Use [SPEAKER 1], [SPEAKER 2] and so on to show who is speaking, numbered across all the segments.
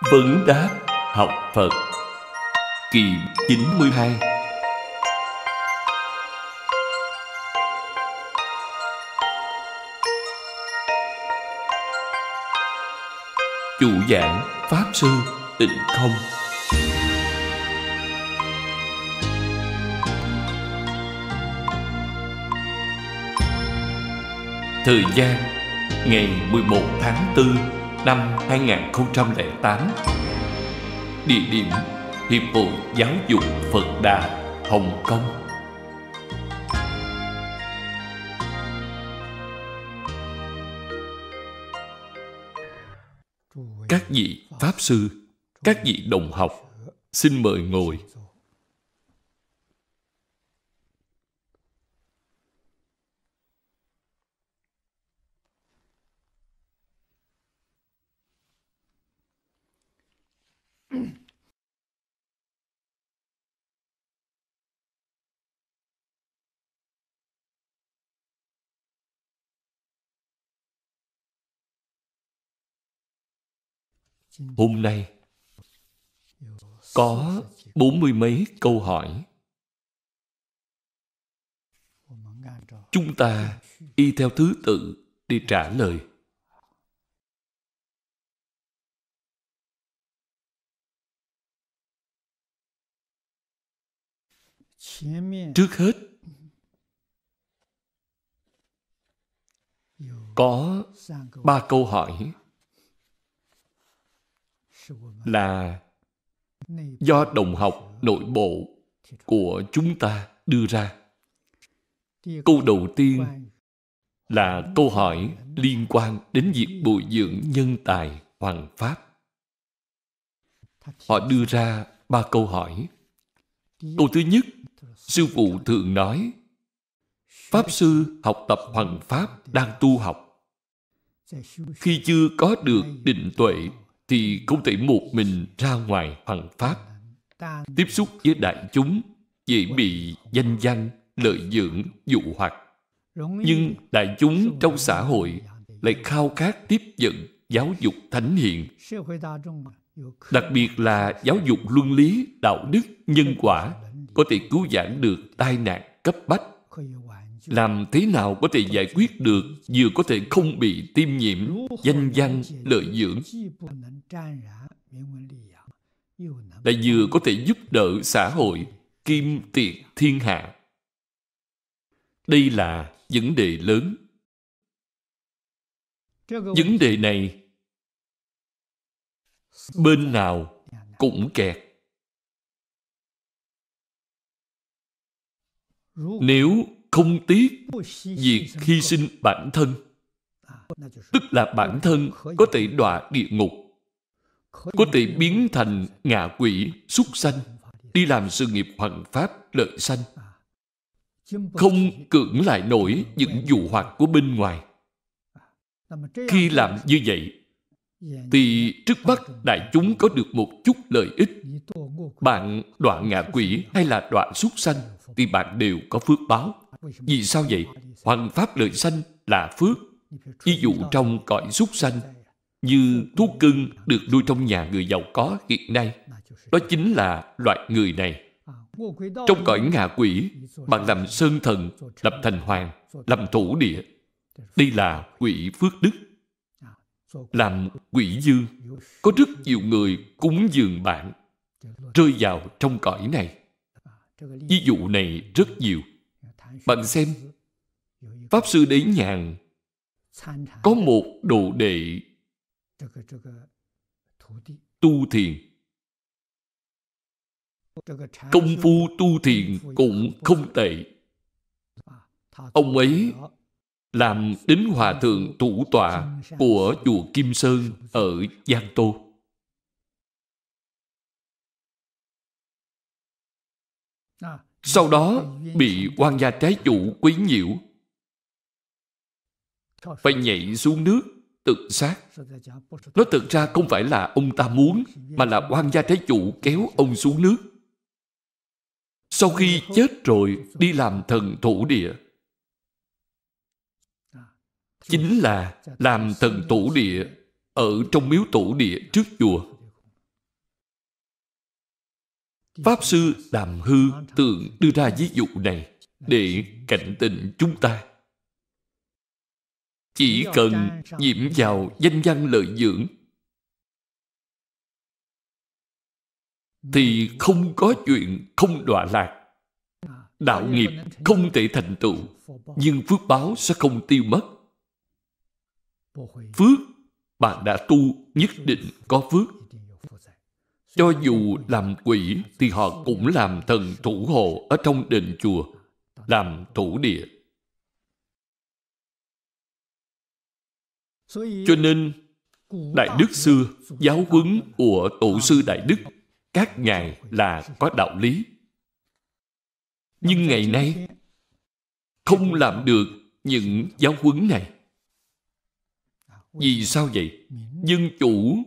[SPEAKER 1] Vấn đáp học Phật Kỳ 92 Chủ giảng Pháp Sư Tịnh Không Thời gian ngày 11 tháng 4 năm 2008 Địa điểm Hiệp hội Giáo dục Phật Đà, Hồng Kông Các vị Pháp Sư, các vị đồng học, xin mời ngồi Hôm nay có bốn mươi mấy câu hỏi. Chúng ta y theo thứ
[SPEAKER 2] tự để trả lời.
[SPEAKER 3] Trước hết
[SPEAKER 1] có ba câu hỏi là do đồng học nội bộ của chúng ta đưa ra câu đầu tiên là câu hỏi liên quan đến việc bồi dưỡng nhân tài hoàng pháp họ đưa ra ba câu hỏi câu thứ nhất sư phụ thường nói pháp sư học tập hoàng pháp đang tu học khi chưa có được định tuệ thì không thể một mình ra ngoài hoằng pháp tiếp xúc với đại chúng dễ bị danh văn lợi dưỡng dụ hoặc nhưng đại chúng trong xã hội lại khao khát tiếp nhận giáo dục thánh hiện đặc biệt là giáo dục luân lý đạo đức nhân quả có thể cứu giảng được tai nạn cấp bách làm thế nào có thể giải quyết được vừa có thể không bị tiêm nhiễm danh văn lợi dưỡng lại vừa có thể giúp đỡ xã hội kim tiệt thiên hạ đây là vấn đề lớn vấn đề này bên nào cũng kẹt nếu không tiếc việc hy sinh bản thân tức là bản thân có thể đọa địa ngục có thể biến thành ngạ quỷ súc sanh đi làm sự nghiệp hoằng pháp lợi sanh không cưỡng lại nổi những dụ hoạt của bên ngoài khi làm như vậy thì trước mắt đại chúng có được một chút lợi ích bạn đoạn ngạ quỷ hay là đoạn súc sanh thì bạn đều có phước báo vì sao vậy? Hoàn pháp lợi sanh là phước. Ví dụ trong cõi súc sanh, như thú cưng được nuôi trong nhà người giàu có hiện nay, đó chính là loại người này.
[SPEAKER 3] Trong cõi ngạ
[SPEAKER 1] quỷ, bạn làm sơn thần, lập thành hoàng, làm thủ địa. Đây là quỷ phước đức. Làm quỷ dương, có rất nhiều người cúng dường bạn, rơi vào trong cõi này. Ví dụ này rất nhiều. Bạn xem, Pháp Sư Đế Nhàn có một đồ đệ tu thiền. Công phu tu thiền cũng không tệ. Ông ấy làm đến hòa thượng thủ tọa của chùa Kim Sơn ở Giang Tô. sau đó bị quan gia trái chủ quấy nhiễu phải nhảy xuống nước tự sát nó thực ra không phải là ông ta muốn mà là quan gia trái chủ kéo ông xuống nước sau khi chết rồi đi làm thần thủ địa chính là làm thần thủ địa ở trong miếu thủ địa trước chùa Pháp Sư Đàm Hư tượng đưa ra ví dụ này để cảnh tỉnh chúng ta. Chỉ cần nhiễm vào danh văn lợi dưỡng thì không có chuyện không đọa lạc. Đạo nghiệp không thể thành tựu, nhưng phước báo sẽ không tiêu mất. Phước, bạn đã tu nhất định có phước. Cho dù làm quỷ thì họ cũng làm thần thủ hộ ở trong đền chùa, làm thủ địa. Cho nên, Đại Đức xưa giáo huấn của Tổ sư Đại Đức các ngài là có đạo lý. Nhưng ngày nay, không làm được những giáo huấn này. Vì sao vậy? Dân chủ,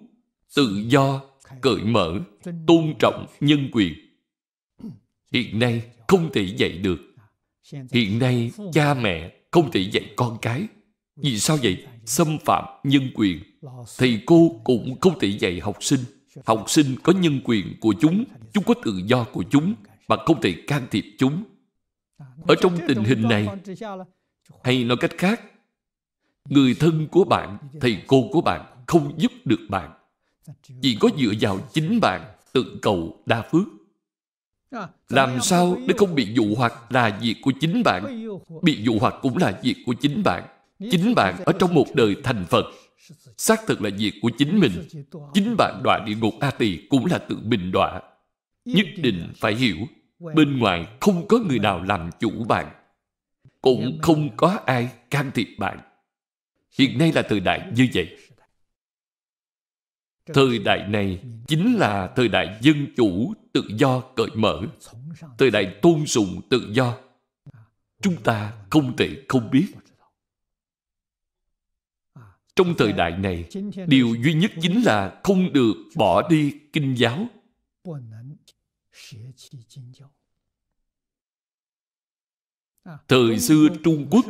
[SPEAKER 1] tự do cởi mở tôn trọng nhân quyền hiện nay không thể dạy được hiện nay cha mẹ không thể dạy con cái vì sao vậy xâm phạm nhân quyền thầy cô cũng không thể dạy học sinh học sinh có nhân quyền của chúng chúng có tự do của chúng mà không thể can thiệp chúng ở trong tình hình này hay nói cách khác người thân của bạn thầy cô của bạn không giúp được bạn chỉ có dựa vào chính bạn tự cầu đa phước à, làm sao để không bị dụ hoặc là việc của chính bạn bị dụ hoặc cũng là việc của chính bạn
[SPEAKER 4] chính bạn ở trong một
[SPEAKER 1] đời thành phật xác thực là việc của chính mình chính bạn đọa địa ngục a tỳ cũng là tự mình đọa nhất định phải hiểu bên ngoài không có người nào làm chủ bạn cũng không có ai can thiệp bạn hiện nay là thời đại như vậy thời đại này chính là thời đại dân chủ tự do cởi mở thời đại tôn sùng tự do chúng ta không thể không biết trong thời đại này điều duy nhất chính là không được bỏ đi kinh giáo
[SPEAKER 3] Thời xưa Trung Quốc,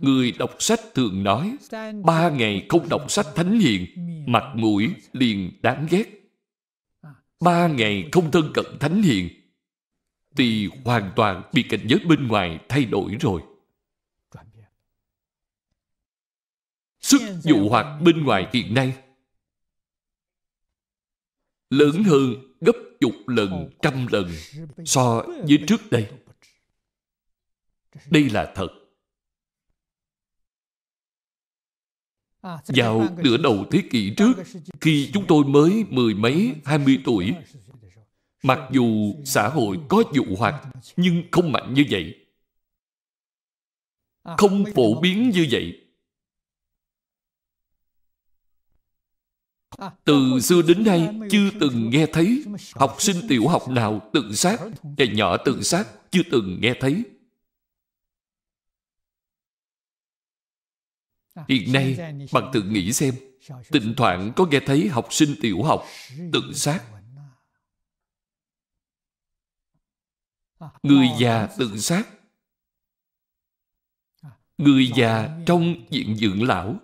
[SPEAKER 1] người đọc sách thường nói, ba ngày không đọc sách thánh hiền, mặt mũi liền đáng ghét. À, ba ngày không thân cận thánh hiền, thì hoàn toàn bị cảnh giới bên ngoài thay đổi rồi.
[SPEAKER 2] Sức dụ hoặc
[SPEAKER 1] bên ngoài hiện nay lớn hơn gấp chục lần, trăm lần so với trước đây đây là thật
[SPEAKER 4] vào nửa đầu thế kỷ trước
[SPEAKER 1] khi chúng tôi mới mười mấy hai mươi tuổi mặc dù xã hội có dụ hoặc nhưng không mạnh như vậy
[SPEAKER 4] không phổ
[SPEAKER 1] biến như vậy từ xưa đến nay chưa từng nghe thấy học sinh tiểu học nào tự sát trẻ nhỏ tự sát chưa từng nghe thấy
[SPEAKER 2] Hiện nay, bạn tự
[SPEAKER 1] nghĩ xem, tình thoảng có nghe thấy học sinh tiểu học tự sát. Người già tự sát. Người già trong diện dưỡng lão.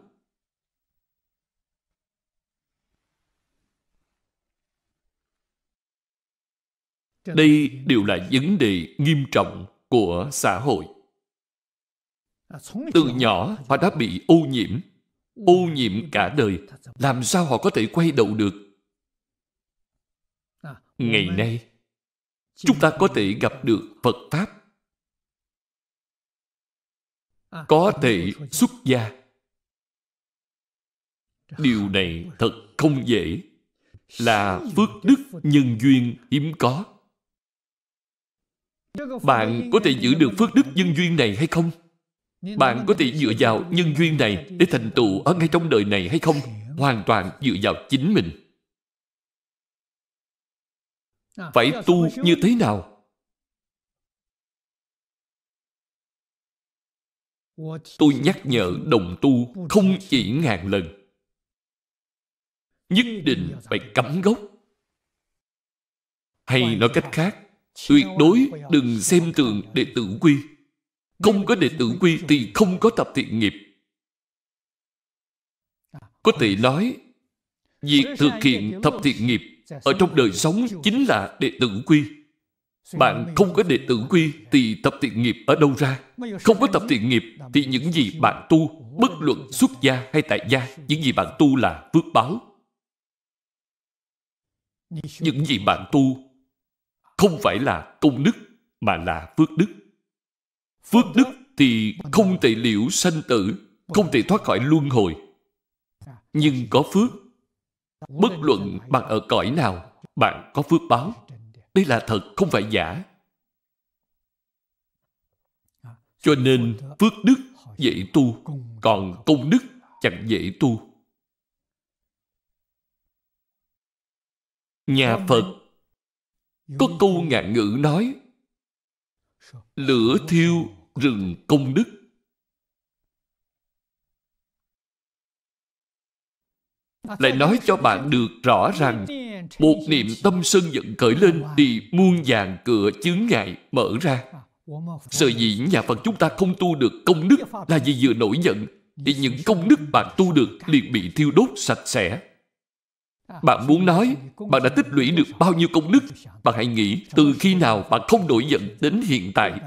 [SPEAKER 1] Đây đều là vấn đề nghiêm trọng của xã hội.
[SPEAKER 3] À, từ
[SPEAKER 1] nhỏ họ đã bị ô nhiễm ừ. ô nhiễm cả đời làm sao họ có thể quay đầu được à, ngày nay chúng ta có thể gặp được phật pháp à, có thể xuất gia điều này thật không dễ là phước đức nhân duyên hiếm có bạn có thể giữ được phước đức nhân duyên này hay không bạn có thể dựa vào nhân duyên này để thành tựu ở ngay trong đời này hay không? Hoàn toàn dựa vào chính mình.
[SPEAKER 4] À, phải tu như
[SPEAKER 1] thế nào? Tôi nhắc nhở đồng tu không chỉ ngàn lần. Nhất định phải cắm gốc. Hay nói cách khác, tuyệt đối đừng xem thường để tự quy. Không có đệ tử quy thì không có tập thiện nghiệp. Có thể nói,
[SPEAKER 4] việc thực hiện thập thiện nghiệp
[SPEAKER 1] ở trong đời sống chính là đệ tử quy. Bạn không có đệ tử quy thì tập thiện nghiệp ở đâu ra? Không có tập thiện nghiệp thì những gì bạn tu, bất luận xuất gia hay tại gia, những gì bạn tu là phước báo. Những gì bạn tu không phải là công đức mà là phước đức phước đức thì không thể liễu sanh tử không thể thoát khỏi luân hồi nhưng có phước bất luận bạn ở cõi nào bạn có phước báo đây là thật không phải giả cho nên phước đức dễ tu còn công đức chẳng dễ tu nhà phật có câu ngạn ngữ nói lửa thiêu rừng công đức. Lại nói cho bạn được rõ rằng một niệm tâm sân giận cởi lên thì muôn vàng cửa chướng ngại mở ra. Sợ dĩ nhà Phật chúng ta không tu được công đức là vì vừa nổi giận thì những công đức bạn tu được liền bị thiêu đốt sạch sẽ. Bạn muốn nói bạn đã tích lũy được bao nhiêu công đức Bạn hãy nghĩ từ khi nào bạn không nổi giận đến hiện tại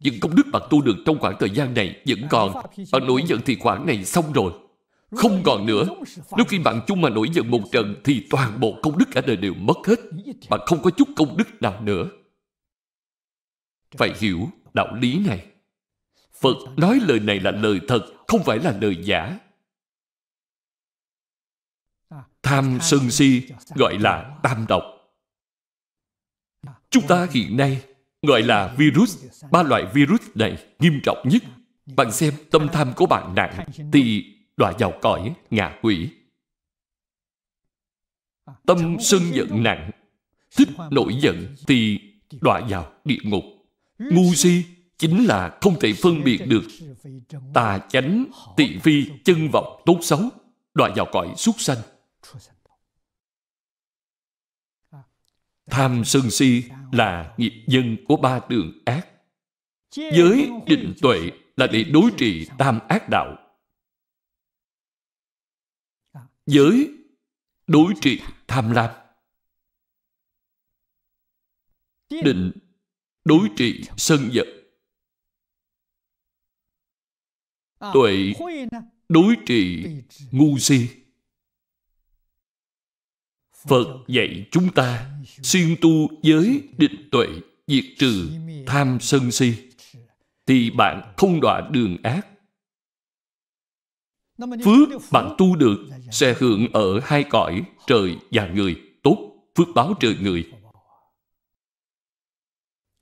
[SPEAKER 1] những công đức bạn tu được trong khoảng thời gian này vẫn còn. Bạn nổi giận thì khoảng này xong rồi. Không còn nữa. Nếu khi bạn chung mà nổi giận một trận thì toàn bộ công đức cả đời đều mất hết. Bạn không có chút công đức nào nữa. Phải hiểu đạo lý này. Phật nói lời này là lời thật, không phải là lời giả. Tham sân si gọi là tam độc. Chúng ta hiện nay gọi là virus ba loại virus này nghiêm trọng nhất bạn xem tâm tham của bạn nặng thì đọa vào cõi ngạ quỷ tâm sân giận nặng thích nổi giận thì đọa vào địa ngục
[SPEAKER 3] ngu si
[SPEAKER 1] chính là không thể phân biệt được tà chánh tị phi chân vọng tốt xấu đọa vào cõi súc sanh tham sân si là nghiệp dân của ba đường ác.
[SPEAKER 2] Giới
[SPEAKER 1] định tuệ là để đối trị tam ác đạo. Giới đối trị tham lam. Định đối trị sân giận. Tuệ đối trị ngu si. Phật dạy chúng ta siêng tu giới định tuệ diệt trừ tham sân si thì bạn không đọa đường ác. Phước bạn tu được sẽ hưởng ở hai cõi trời và người tốt phước báo trời người.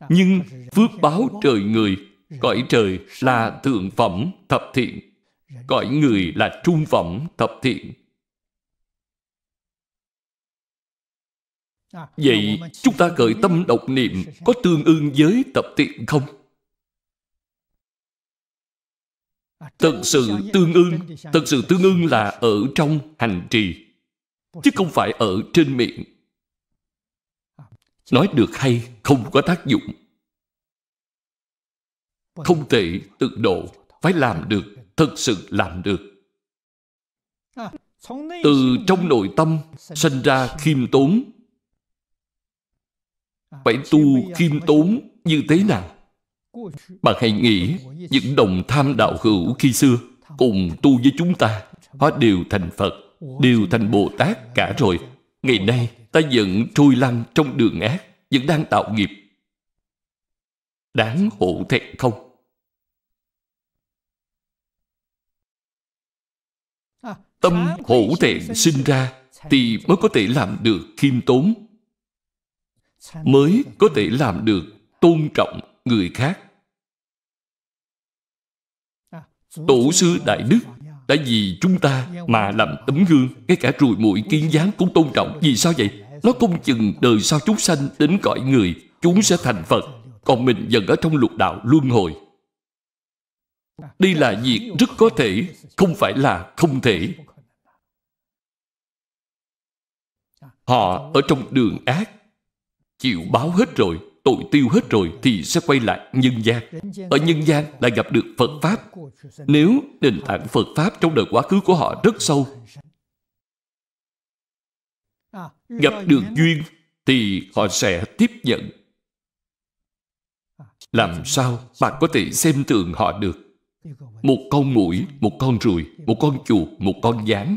[SPEAKER 4] Nhưng phước
[SPEAKER 1] báo trời người cõi trời là thượng phẩm thập thiện cõi người là trung phẩm thập thiện Vậy chúng ta cởi tâm độc niệm có tương ưng với tập tiện không? À, thật sự tương ưng, thật sự tương ưng là ở trong hành trì, chứ không phải ở trên miệng. À, Nói được hay không có tác dụng. Không thể tự độ, phải làm được, thật sự làm được.
[SPEAKER 4] À, Từ trong
[SPEAKER 1] nội tâm sinh ra khiêm tốn À, phải tu khiêm tốn như thế nào bạn hãy nghĩ những đồng tham đạo hữu khi xưa cùng tu với chúng ta họ đều thành phật đều thành bồ tát cả rồi ngày nay ta vẫn trôi lăn trong đường ác vẫn đang tạo nghiệp đáng hổ thẹn không
[SPEAKER 4] à, tâm
[SPEAKER 1] hổ thẹn sinh ra thì mới có thể làm được khiêm tốn mới có thể làm được tôn trọng người khác tổ sư đại đức đã vì chúng ta mà làm tấm gương ngay cả ruồi mũi kiến dáng cũng tôn trọng vì sao vậy nó không chừng đời sau chúng sanh đến cõi người chúng sẽ thành phật còn mình dần ở trong lục đạo luân hồi đây là việc rất có thể không phải là không thể họ ở trong đường ác chịu báo hết rồi, tội tiêu hết rồi thì sẽ quay lại nhân gian. Ở nhân gian lại gặp được Phật Pháp. Nếu nền tảng Phật Pháp trong đời quá khứ của họ rất sâu,
[SPEAKER 4] à, gặp được
[SPEAKER 1] duyên thì họ sẽ tiếp nhận. À. Làm sao bạn có thể xem thường họ được? Một con mũi, một con ruồi, một con chuột, một con gián,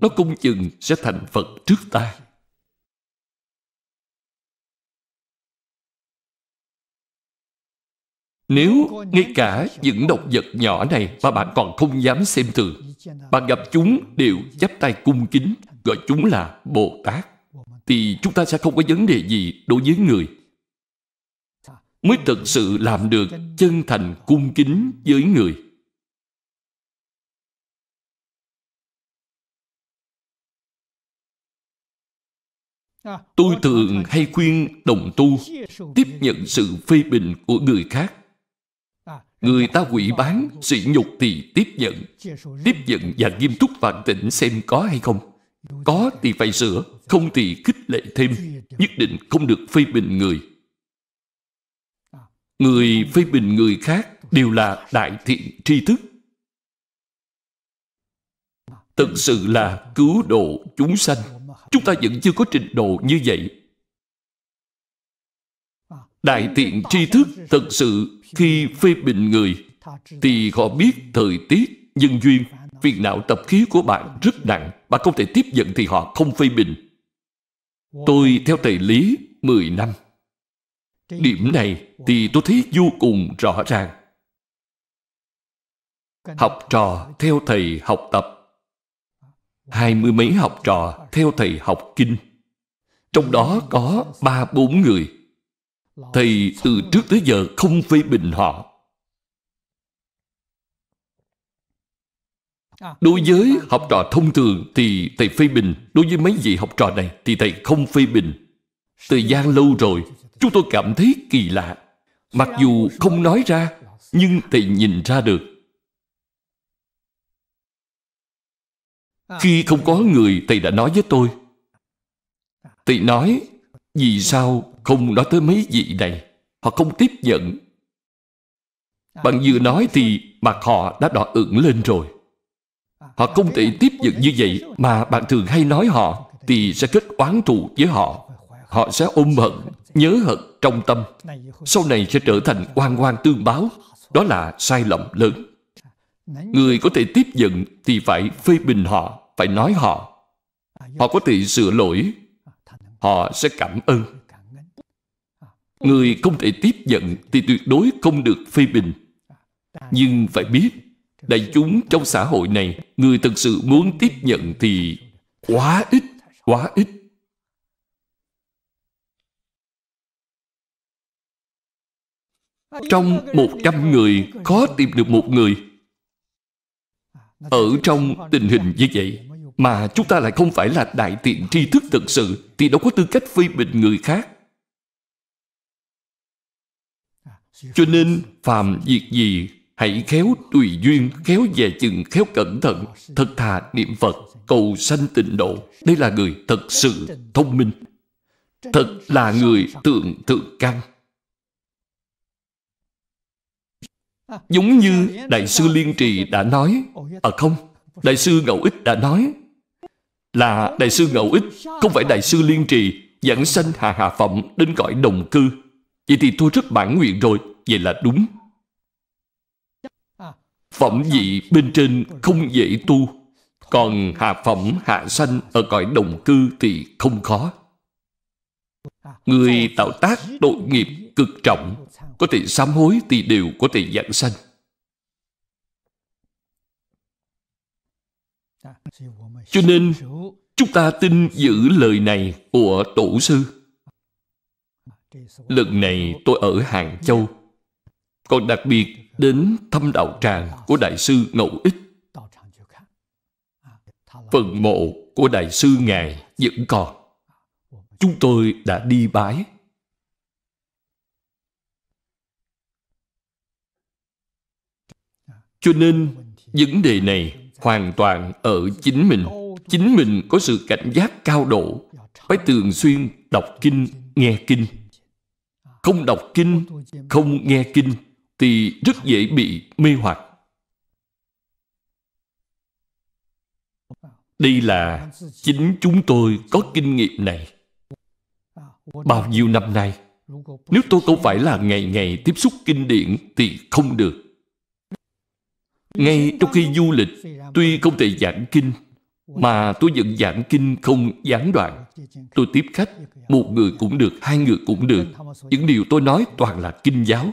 [SPEAKER 1] nó không chừng sẽ thành Phật trước ta. Nếu ngay cả những độc vật nhỏ này mà bạn còn không dám xem thường, bạn gặp chúng đều chắp tay cung kính, gọi chúng là Bồ Tát, thì chúng ta sẽ không có vấn đề gì đối với người. Mới thực sự làm được chân thành cung kính với người. Tôi thường hay khuyên đồng tu tiếp nhận sự phê bình của người khác Người ta quỷ bán, sỉ nhục thì tiếp nhận. Tiếp nhận và nghiêm túc phản tỉnh xem có hay không. Có thì phải sửa, không thì khích lệ thêm. Nhất định không được phê bình người. Người phê bình người khác đều là đại thiện tri thức. thực sự là cứu độ chúng sanh. Chúng ta vẫn chưa có trình độ như vậy. Đại thiện tri thức thật sự khi phê bình người Thì họ biết thời tiết, nhân duyên Phiền não tập khí của bạn rất nặng Bạn không thể tiếp nhận thì họ không phê bình Tôi theo thầy Lý 10 năm Điểm này thì tôi thấy vô cùng rõ ràng Học trò theo thầy học tập Hai mươi mấy học trò theo thầy học kinh Trong đó có ba bốn người thầy từ trước tới giờ không phê bình họ đối với học trò thông thường thì thầy phê bình đối với mấy vị học trò này thì thầy không phê bình thời gian lâu rồi chúng tôi cảm thấy kỳ lạ mặc dù không nói ra nhưng thầy nhìn ra được khi không có người thầy đã nói với tôi thầy nói vì sao không nói tới mấy vị này họ không tiếp nhận bạn vừa nói thì mặt họ đã đỏ ửng lên rồi họ không thể tiếp nhận như vậy mà bạn thường hay nói họ thì sẽ kết oán thù với họ họ sẽ ôm hận nhớ hận trong tâm sau này sẽ trở thành oan oan tương báo đó là sai lầm lớn người có thể tiếp nhận thì phải phê bình họ phải nói họ họ có thể sửa lỗi họ sẽ cảm ơn người không thể tiếp nhận thì tuyệt đối không được phê bình nhưng phải biết đại chúng trong xã hội này người thật sự muốn tiếp nhận thì quá ít quá ít trong một trăm người khó tìm được một người ở trong tình hình như vậy mà chúng ta lại không phải là đại tiện tri thức thật sự thì đâu có tư cách phê bình người khác cho nên phạm việc gì hãy khéo tùy duyên khéo dè chừng khéo cẩn thận thật thà niệm phật cầu sanh tịnh độ đây là người thật sự thông minh thật là người tượng thượng căn giống như đại sư liên trì đã nói à không đại sư ngẫu ích đã nói là đại sư ngẫu ích không phải đại sư liên trì dẫn sanh hạ hạ phẩm đến gọi đồng cư Vậy thì tôi rất mãn nguyện rồi Vậy là đúng Phẩm vị bên trên không dễ tu Còn hạ phẩm hạ sanh Ở cõi đồng cư thì không khó Người tạo tác tội nghiệp cực trọng Có thể sám hối thì đều có thể giảng sanh Cho nên chúng ta tin giữ lời này của Tổ sư lần này tôi ở hàng châu còn đặc biệt đến thăm đạo tràng của đại sư ngẫu ích phần mộ của đại sư ngài vẫn còn chúng tôi đã đi bái cho nên vấn đề này hoàn toàn ở chính mình chính mình có sự cảnh giác cao độ phải thường xuyên đọc kinh nghe kinh không đọc kinh, không nghe kinh thì rất dễ bị mê hoặc. Đây là chính chúng tôi có kinh nghiệm này. Bao nhiêu năm nay, nếu tôi không phải là ngày ngày tiếp xúc kinh điển thì không được. Ngay trong khi du lịch, tuy không thể giảng kinh, mà tôi vẫn giảng kinh không gián đoạn. Tôi tiếp khách, một người cũng được, hai người cũng được. Những điều tôi nói toàn là kinh giáo.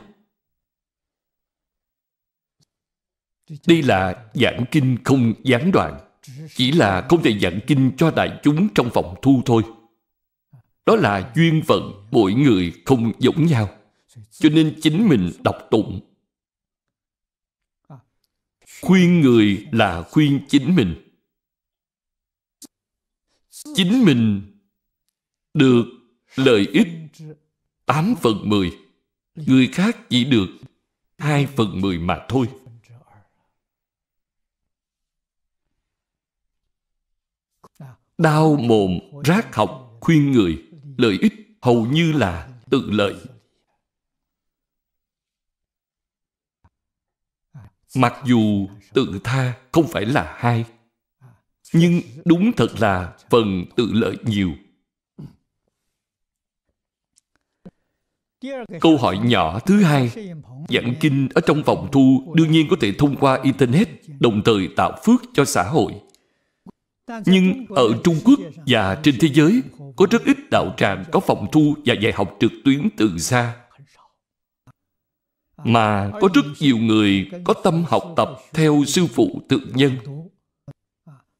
[SPEAKER 1] Đây là giảng kinh không gián đoạn. Chỉ là không thể giảng kinh cho đại chúng trong phòng thu thôi. Đó là duyên phận mỗi người không giống nhau. Cho nên chính mình đọc tụng. Khuyên người là khuyên chính mình. Chính mình được lợi ích 8 phần 10. Người khác chỉ được 2 phần 10 mà thôi. Đau mồm, rác học, khuyên người, lợi ích hầu như là tự lợi. Mặc dù tự tha không phải là hai, nhưng đúng thật là phần tự lợi nhiều.
[SPEAKER 3] Câu hỏi nhỏ thứ hai
[SPEAKER 1] Giảng kinh ở trong phòng thu đương nhiên có thể thông qua Internet đồng thời tạo phước cho xã hội. Nhưng ở Trung Quốc và trên thế giới có rất ít đạo tràng có phòng thu và dạy học trực tuyến từ xa. Mà có rất nhiều người có tâm học tập theo sư phụ tự nhân.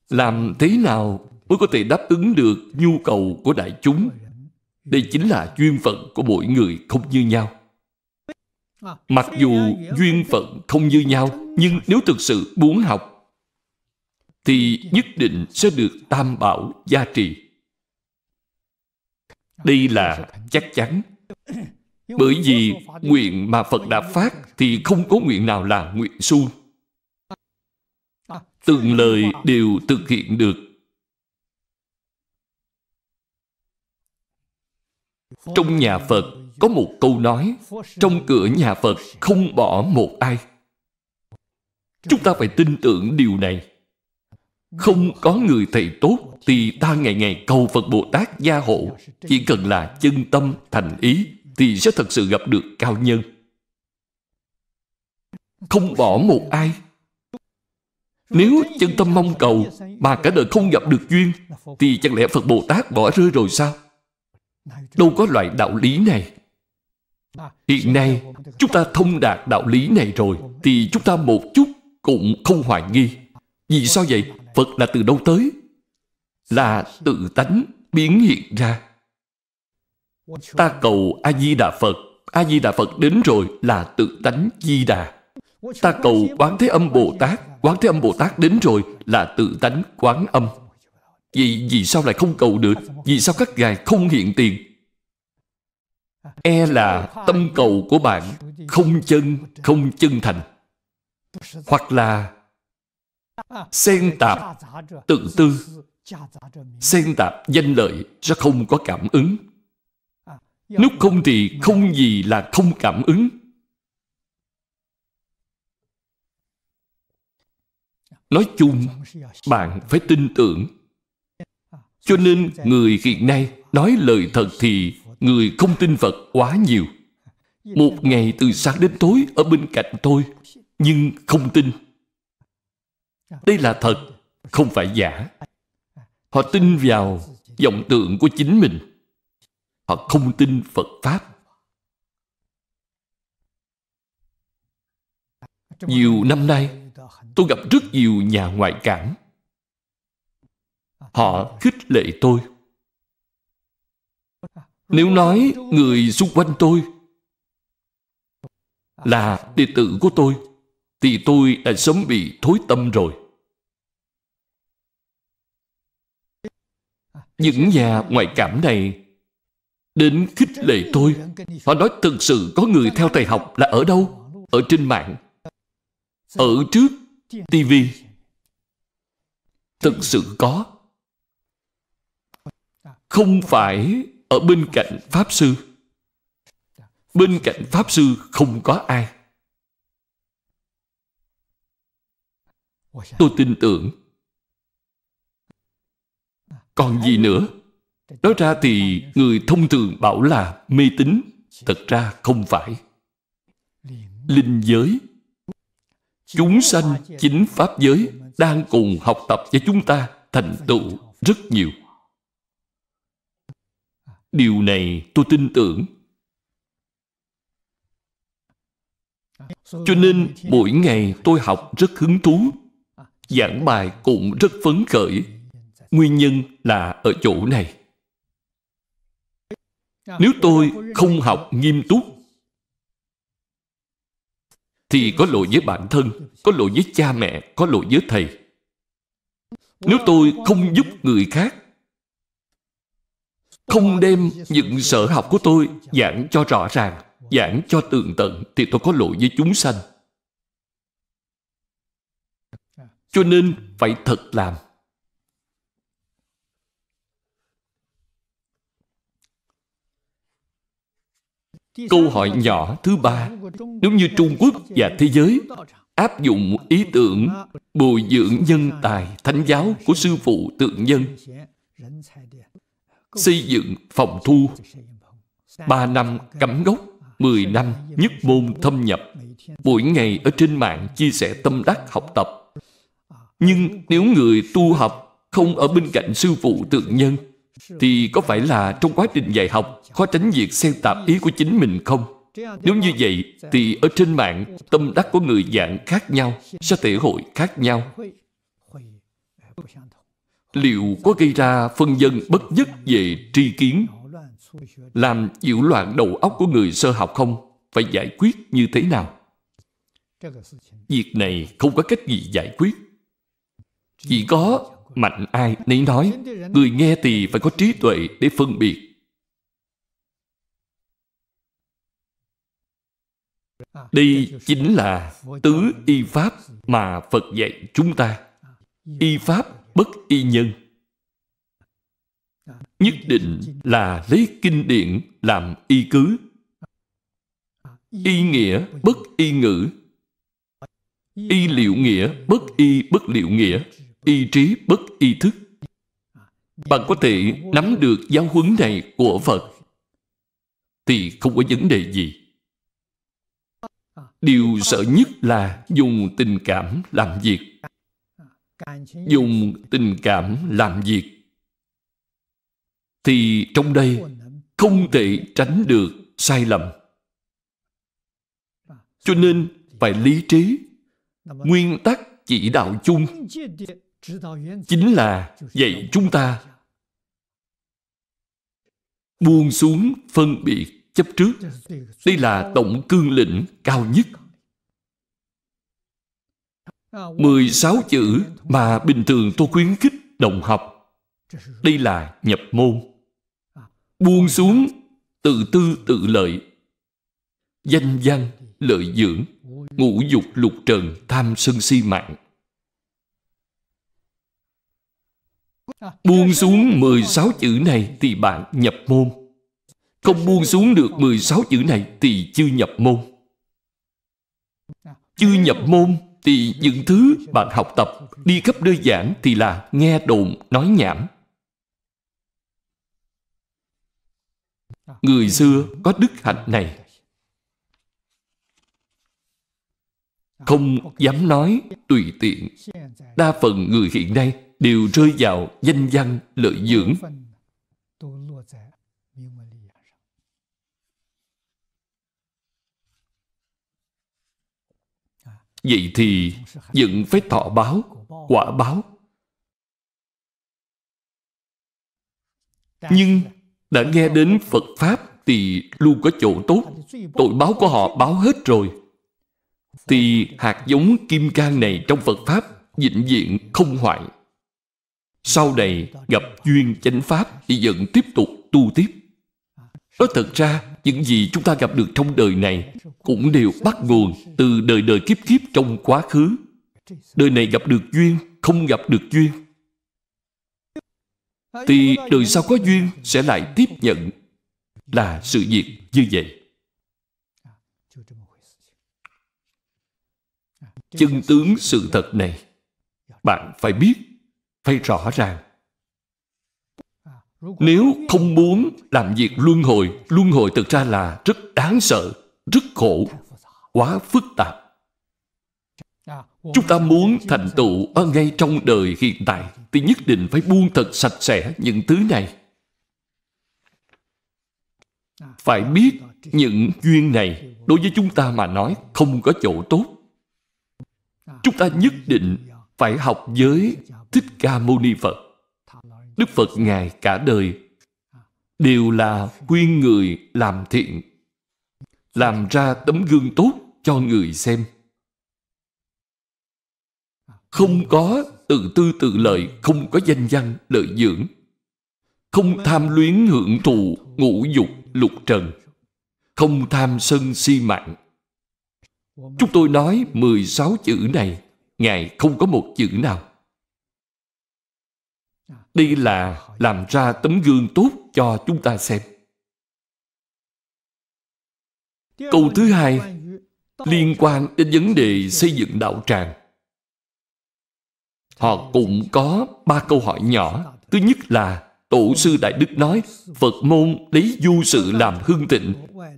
[SPEAKER 1] Làm thế nào mới có thể đáp ứng được nhu cầu của đại chúng đây chính là duyên phận của mỗi người không như nhau. Mặc dù duyên phận không như nhau, nhưng nếu thực sự muốn học, thì nhất định sẽ được tam bảo gia trì. Đây là chắc chắn. Bởi vì nguyện mà Phật đã phát thì không có nguyện nào là nguyện suông. Từng lời đều thực hiện được Trong nhà Phật có một câu nói Trong cửa nhà Phật không bỏ một ai Chúng ta phải tin tưởng điều này Không có người thầy tốt Thì ta ngày ngày cầu Phật Bồ Tát gia hộ Chỉ cần là chân tâm thành ý Thì sẽ thật sự gặp được cao nhân Không bỏ một ai nếu chân tâm mong cầu mà cả đời không gặp được duyên thì chẳng lẽ Phật Bồ Tát bỏ rơi rồi sao? Đâu có loại đạo lý này à, Hiện nay chúng ta thông đạt đạo lý này rồi Thì chúng ta một chút cũng không hoài nghi Vì sao vậy? Phật là từ đâu tới? Là tự tánh biến hiện ra Ta cầu A-di-đà Phật A-di-đà Phật đến rồi là tự tánh di-đà Ta cầu Quán Thế Âm Bồ Tát Quán Thế Âm Bồ Tát đến rồi là tự tánh quán âm Vậy vì sao lại không cầu được? Vì sao các ngài không hiện tiền? E là tâm cầu của bạn không chân, không chân thành. Hoặc là
[SPEAKER 3] xen tạp tự tư,
[SPEAKER 1] xen tạp danh lợi sẽ không có cảm ứng. Nếu không thì không gì là không cảm ứng. Nói chung, bạn phải tin tưởng cho nên người hiện nay nói lời thật thì người không tin Phật quá nhiều. Một ngày từ sáng đến tối ở bên cạnh tôi, nhưng không tin. Đây là thật, không phải giả. Họ tin vào vọng tượng của chính mình. Họ không tin Phật Pháp. Nhiều năm nay, tôi gặp rất nhiều nhà ngoại cảm họ khích lệ tôi nếu nói người xung quanh tôi là đệ tử của tôi thì tôi đã sớm bị thối tâm rồi những nhà ngoại cảm này đến khích lệ tôi họ nói thực sự có người theo thầy học là ở đâu ở trên mạng ở trước tivi thực sự có không phải ở bên cạnh pháp sư bên cạnh pháp sư không có ai tôi tin tưởng còn gì nữa nói ra thì người thông thường bảo là mê tín thật ra không phải linh giới chúng sanh chính pháp giới đang cùng học tập với chúng ta thành tựu rất nhiều Điều này tôi tin tưởng.
[SPEAKER 2] Cho nên
[SPEAKER 1] mỗi ngày tôi học rất hứng thú. Giảng bài cũng rất phấn khởi. Nguyên nhân là ở chỗ này.
[SPEAKER 2] Nếu tôi không
[SPEAKER 1] học nghiêm túc thì có lỗi với bản thân, có lỗi với cha mẹ, có lỗi với thầy. Nếu tôi không giúp người khác không đem những sở học của tôi giảng cho rõ ràng, giảng cho tường tận thì tôi có lỗi với chúng sanh. Cho nên phải thật làm. Câu hỏi nhỏ thứ ba Nếu như Trung Quốc và thế giới áp dụng ý tưởng bồi dưỡng nhân tài thánh giáo của sư phụ tượng nhân xây dựng phòng thu, 3 năm cắm gốc, 10 năm nhất môn thâm nhập, mỗi ngày ở trên mạng chia sẻ tâm đắc học tập. Nhưng nếu người tu học không ở bên cạnh sư phụ tượng nhân, thì có phải là trong quá trình dạy học khó tránh việc xen tạp ý của chính mình không?
[SPEAKER 2] Nếu như vậy, thì
[SPEAKER 1] ở trên mạng tâm đắc của người dạng khác nhau, sẽ thể hội khác nhau liệu có gây ra phân dân bất nhất về tri kiến, làm nhiễu loạn đầu óc của người sơ học không? Phải giải quyết như thế nào? Việc này không có cách gì giải quyết. Chỉ có mạnh ai nấy nói, người nghe thì phải có trí tuệ để phân biệt.
[SPEAKER 2] Đây chính là tứ
[SPEAKER 1] y pháp mà Phật dạy chúng ta. Y pháp bất y nhân nhất định là lấy kinh điển làm y cứ y nghĩa bất y ngữ y liệu nghĩa bất y bất liệu nghĩa y trí bất y thức bạn có thể nắm được giáo huấn này của phật thì không có vấn đề gì điều sợ nhất là dùng tình cảm làm việc dùng tình cảm làm việc thì trong đây không thể tránh được sai lầm cho nên phải lý trí nguyên tắc chỉ đạo chung chính là dạy chúng ta buông xuống phân biệt chấp trước đây là tổng cương lĩnh cao nhất 16 chữ mà bình thường tôi khuyến khích đồng học. Đây là nhập môn. Buông xuống tự tư tự lợi. Danh văn, lợi dưỡng, ngũ dục lục trần, tham sân si mạng. Buông xuống 16 chữ này thì bạn nhập môn. Không buông xuống được 16 chữ này thì chưa nhập môn. Chưa nhập môn thì những thứ bạn học tập đi khắp nơi giảng thì là nghe đồn nói nhảm người xưa có đức hạnh này không dám nói tùy tiện đa phần người hiện nay đều rơi vào danh văn lợi dưỡng Vậy thì vẫn phải thọ báo, quả báo. Nhưng đã nghe đến Phật Pháp thì luôn có chỗ tốt. Tội báo của họ báo hết rồi. Thì hạt giống kim cang này trong Phật Pháp vĩnh viễn không hoại. Sau này gặp duyên chánh Pháp thì vẫn tiếp tục tu tiếp. Nói thật ra, những gì chúng ta gặp được trong đời này cũng đều bắt nguồn từ đời đời kiếp kiếp trong quá khứ. Đời này gặp được duyên, không gặp được duyên. Thì đời sau có duyên sẽ lại tiếp nhận là sự việc như vậy. Chân tướng sự thật này, bạn phải biết, phải rõ ràng nếu không muốn làm việc luân hồi luân hồi thực ra là rất đáng sợ rất khổ quá phức tạp chúng ta muốn thành tựu ở ngay trong đời hiện tại thì nhất định phải buông thật sạch sẽ những thứ này phải biết những duyên này đối với chúng ta mà nói không có chỗ tốt chúng ta nhất định phải học với thích ca mâu ni phật Đức Phật Ngài cả đời đều là khuyên người làm thiện, làm ra tấm gương tốt cho người xem. Không có tự tư tự lợi, không có danh văn, lợi dưỡng. Không tham luyến hưởng thụ, ngũ dục, lục trần. Không tham sân si mạng. Chúng tôi nói 16 chữ này, Ngài không có một chữ nào. Đây là làm ra tấm gương tốt cho chúng ta xem.
[SPEAKER 3] Câu thứ hai
[SPEAKER 1] liên quan đến vấn đề xây dựng đạo tràng. Họ cũng có ba câu hỏi nhỏ. Thứ nhất là Tổ sư Đại Đức nói Phật môn lấy du sự làm hương tịnh.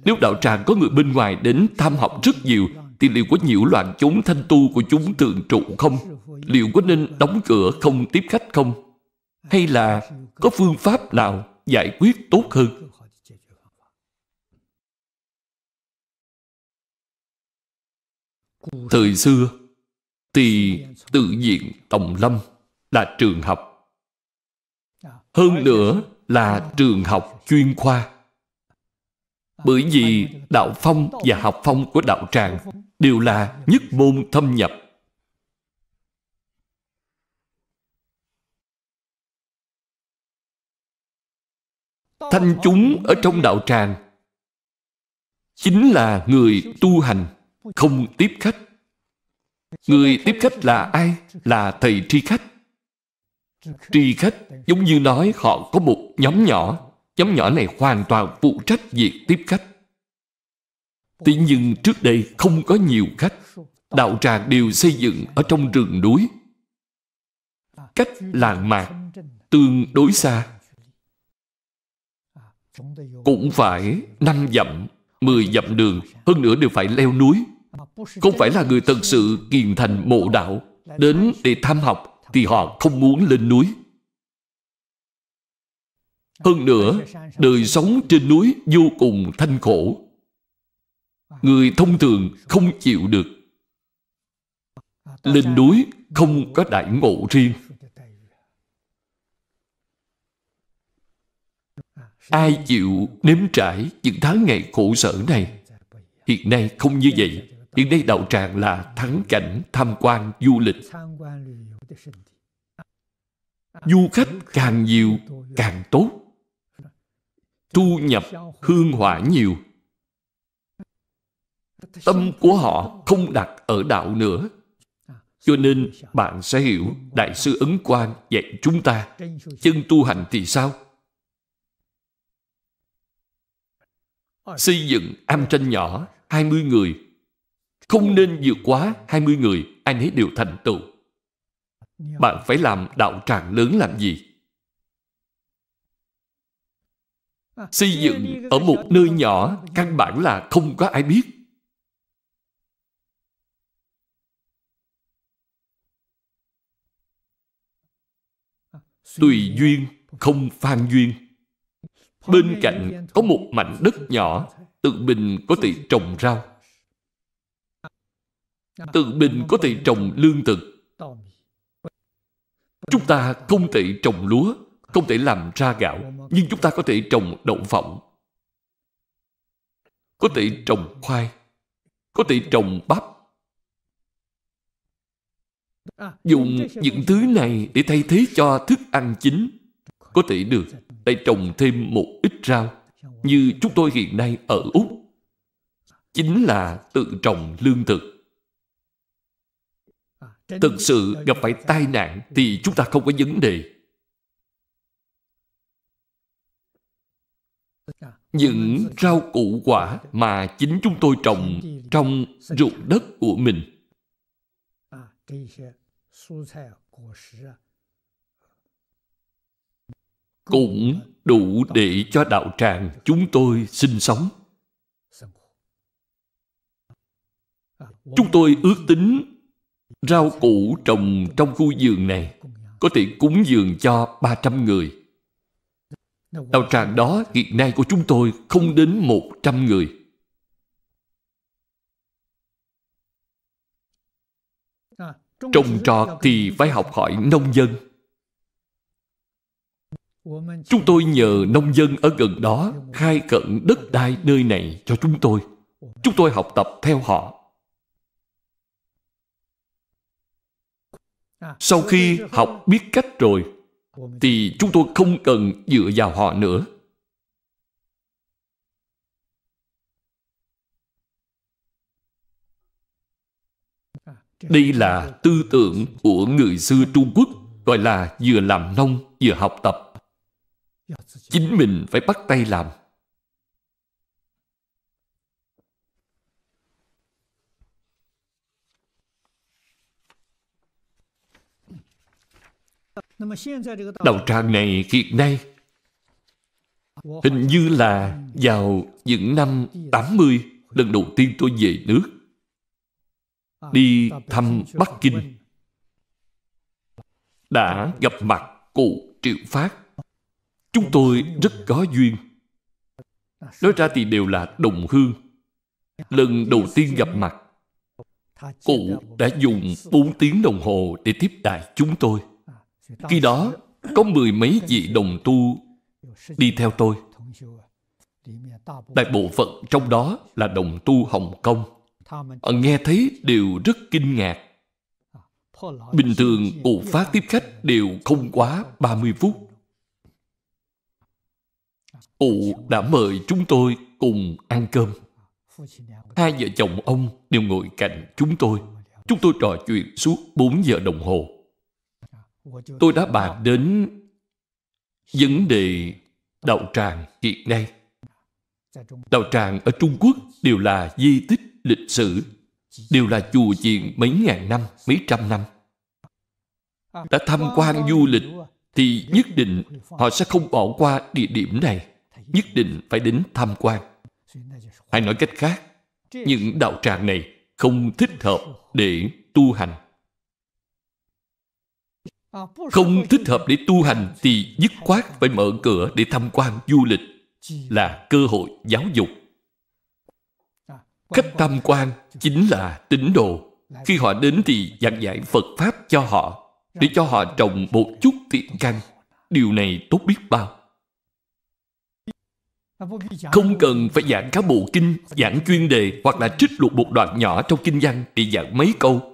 [SPEAKER 1] Nếu đạo tràng có người bên ngoài đến tham học rất nhiều Thì liệu có nhiễu loạn chúng thanh tu của chúng thường trụ không? Liệu có nên đóng cửa không tiếp khách không? hay là có phương pháp nào giải quyết tốt hơn thời xưa thì tự viện tổng lâm là trường học hơn nữa là trường học chuyên khoa bởi vì đạo phong và học phong của đạo tràng đều là nhất môn thâm nhập
[SPEAKER 2] thanh chúng
[SPEAKER 1] ở trong đạo tràng chính là người tu hành không tiếp khách người tiếp khách là ai là thầy tri khách tri khách giống như nói họ có một nhóm nhỏ nhóm nhỏ này hoàn toàn phụ trách việc tiếp khách Tuy nhiên trước đây không có nhiều khách đạo tràng đều xây dựng ở trong rừng núi cách làng mạc tương đối xa cũng phải năm dặm, mười dặm đường, hơn nữa đều phải leo núi. Không phải là người thật sự kiền thành mộ đạo, đến để tham học thì họ không muốn lên núi. Hơn nữa, đời sống trên núi vô cùng thanh khổ. Người thông thường không chịu được. Lên núi không có đại ngộ riêng. Ai chịu nếm trải những tháng ngày khổ sở này? Hiện nay không như vậy. Hiện nay đạo tràng là thắng cảnh tham quan du lịch. Du khách càng nhiều càng tốt. Thu nhập hương hỏa nhiều. Tâm của họ không đặt ở đạo nữa. Cho nên bạn sẽ hiểu Đại sư Ấn quan dạy chúng ta Chân tu hành thì sao? Xây dựng am tranh nhỏ 20 người Không nên vượt quá 20 người Ai nấy đều thành tựu Bạn phải làm đạo tràng lớn làm gì? Xây dựng ở một nơi nhỏ Căn bản là không có ai biết à, Tùy duyên, không phan duyên Bên cạnh có một mảnh đất nhỏ, tự mình có thể trồng rau. Tự mình có thể trồng lương thực. Chúng ta không thể trồng lúa, không thể làm ra gạo, nhưng chúng ta có thể trồng đậu phộng. Có thể trồng khoai, có thể trồng bắp.
[SPEAKER 4] Dùng những thứ
[SPEAKER 1] này để thay thế cho thức ăn chính có thể được lại trồng thêm một ít rau như chúng tôi hiện nay ở Úc. Chính là tự trồng lương thực.
[SPEAKER 2] Thực sự
[SPEAKER 1] gặp phải tai nạn thì chúng ta không có vấn đề. Những rau củ quả mà chính chúng tôi trồng trong ruộng đất của mình cũng đủ để cho đạo tràng chúng tôi sinh sống chúng tôi ước tính rau củ trồng trong khu vườn này có thể cúng dường cho 300 người. Đạo tràng đó hiện nay của chúng tôi không đến 100 người.
[SPEAKER 4] Trồng trọt
[SPEAKER 1] thì phải học hỏi nông dân. Chúng tôi nhờ nông dân ở gần đó khai cận đất đai nơi này cho chúng tôi. Chúng tôi học tập theo họ.
[SPEAKER 4] Sau khi học
[SPEAKER 1] biết cách rồi, thì chúng tôi không cần dựa vào họ nữa. Đây là tư tưởng của người xưa Trung Quốc gọi là vừa làm nông vừa học tập chính mình phải bắt tay làm Đạo tràng này hiện nay Hình như là vào những năm 80 Lần đầu tiên tôi về nước Đi thăm Bắc Kinh Đã gặp mặt cụ Triệu Phát Chúng tôi rất có duyên Nói ra thì đều là đồng hương Lần đầu tiên gặp mặt Cụ đã dùng 4 tiếng đồng hồ để tiếp đại chúng tôi Khi đó có mười mấy vị đồng tu đi theo tôi Đại bộ phận trong đó là đồng tu Hồng Kông Họ nghe thấy đều rất kinh ngạc Bình thường cụ phát tiếp khách đều không quá 30 phút Cụ đã mời chúng tôi cùng ăn cơm. Hai vợ chồng ông đều ngồi cạnh chúng tôi. Chúng tôi trò chuyện suốt 4 giờ đồng hồ. Tôi đã bàn đến vấn đề đạo tràng hiện nay. Đạo tràng ở Trung Quốc đều là di tích lịch sử, đều là chùa chiền mấy ngàn năm, mấy trăm năm. Đã tham quan du lịch thì nhất định họ sẽ không bỏ qua địa điểm này nhất định phải đến tham quan hay nói cách khác những đạo tràng này không thích hợp để tu hành không thích hợp để tu hành thì dứt khoát phải mở cửa để tham quan du lịch là cơ hội giáo dục khách tham quan chính là tín đồ khi họ đến thì giảng giải phật pháp cho họ để cho họ trồng một chút thiện căn điều này tốt biết bao không cần phải giảng cả bộ kinh, giảng chuyên đề hoặc là trích lục một đoạn nhỏ trong kinh văn để giảng mấy câu.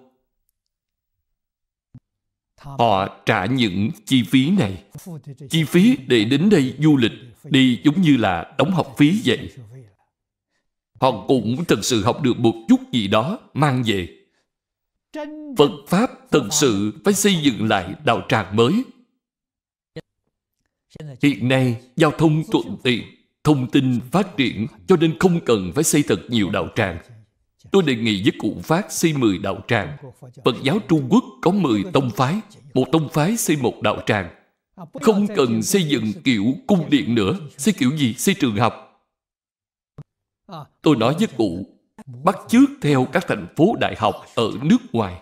[SPEAKER 1] Họ trả những chi phí này. Chi phí để đến đây du lịch đi giống như là đóng học phí vậy. Họ cũng thật sự học được một chút gì đó mang về. Phật Pháp thật sự phải xây dựng lại đạo tràng mới. Hiện nay, giao thông thuận tiện thông tin phát triển cho nên không cần phải xây thật nhiều đạo tràng tôi đề nghị với cụ phát xây 10 đạo tràng phật giáo trung quốc có 10 tông phái một tông phái xây một đạo tràng không cần xây dựng kiểu cung điện nữa xây kiểu gì xây trường học tôi nói với cụ bắt chước theo các thành phố đại học ở nước ngoài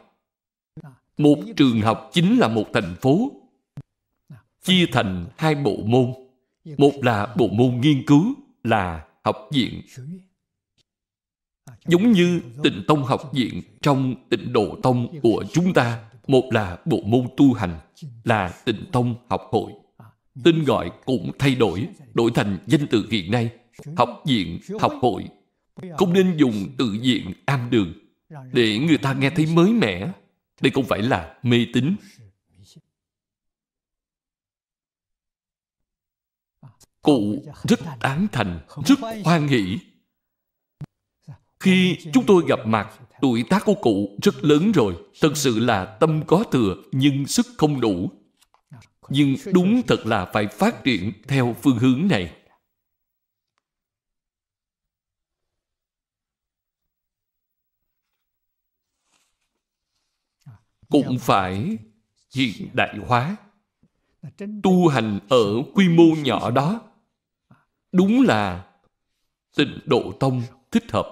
[SPEAKER 1] một trường học chính là một thành phố chia thành hai bộ môn một là bộ môn nghiên cứu là học viện. Giống như tịnh tông học viện trong tịnh độ tông của chúng ta. Một là bộ môn tu hành là tịnh tông học hội. Tên gọi cũng thay đổi, đổi thành danh từ hiện nay. Học viện, học hội. Không nên dùng tự diện am đường để người ta nghe thấy mới mẻ. Đây không phải là mê tín cụ rất tán thành rất hoan hỷ khi chúng tôi gặp mặt tuổi tác của cụ rất lớn rồi thật sự là tâm có thừa nhưng sức không đủ nhưng đúng thật là phải phát triển theo phương hướng này à, cũng phải hiện đại hóa tu hành ở quy mô nhỏ đó đúng là tịnh độ tông thích hợp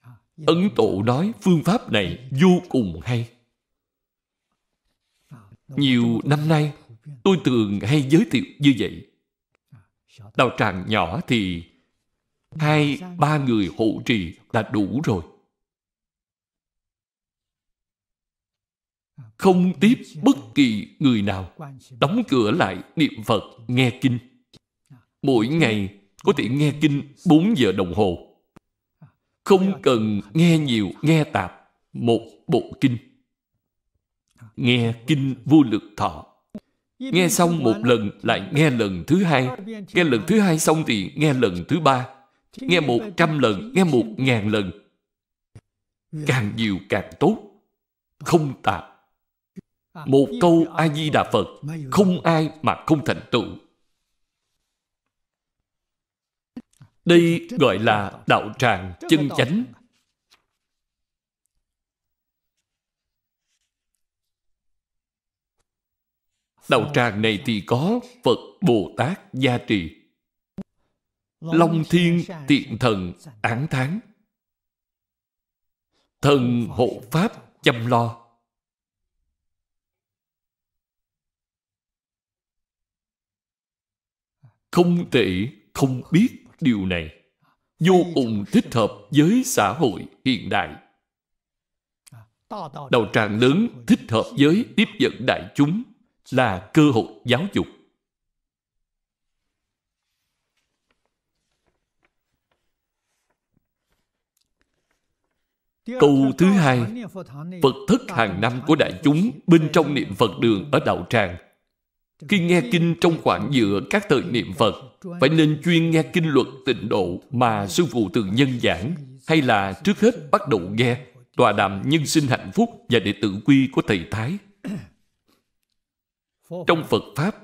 [SPEAKER 1] à, ấn tổ dạ. nói phương pháp này vô cùng hay à, nhiều năm nay tôi thường hay giới thiệu như vậy à, dạ. đào tràng nhỏ thì hai dạ. ba người hộ trì là đủ rồi không tiếp bất kỳ người nào đóng cửa lại niệm phật nghe kinh Mỗi ngày có thể nghe kinh 4 giờ đồng hồ. Không cần nghe nhiều, nghe tạp. Một bộ kinh. Nghe kinh vô lực thọ.
[SPEAKER 2] Nghe xong một
[SPEAKER 1] lần lại nghe lần thứ hai. Nghe lần thứ hai xong thì nghe lần thứ ba.
[SPEAKER 2] Nghe một trăm
[SPEAKER 1] lần, nghe một ngàn lần. Càng nhiều càng tốt. Không tạp.
[SPEAKER 2] Một câu
[SPEAKER 1] A-di-đà Phật không ai mà không thành tựu Đây gọi là đạo tràng chân chánh. Đạo tràng này thì có Phật Bồ Tát gia trì.
[SPEAKER 2] Long Thiên
[SPEAKER 1] Tiện Thần án tháng. Thần hộ Pháp chăm lo. Không thể không biết điều này vô cùng thích hợp với xã hội hiện đại. À, đầu tràng lớn thích hợp với tiếp dẫn đại chúng là cơ hội giáo dục.
[SPEAKER 3] Câu thứ hai, Phật
[SPEAKER 1] thất hàng năm của đại chúng bên trong niệm Phật đường ở đạo tràng khi nghe kinh trong khoảng giữa các thời niệm Phật, phải nên chuyên nghe kinh luật tịnh độ mà sư phụ thường nhân giảng, hay là trước hết bắt đầu nghe tòa đàm nhân sinh hạnh phúc và đệ tử quy của Thầy Thái. Trong Phật Pháp,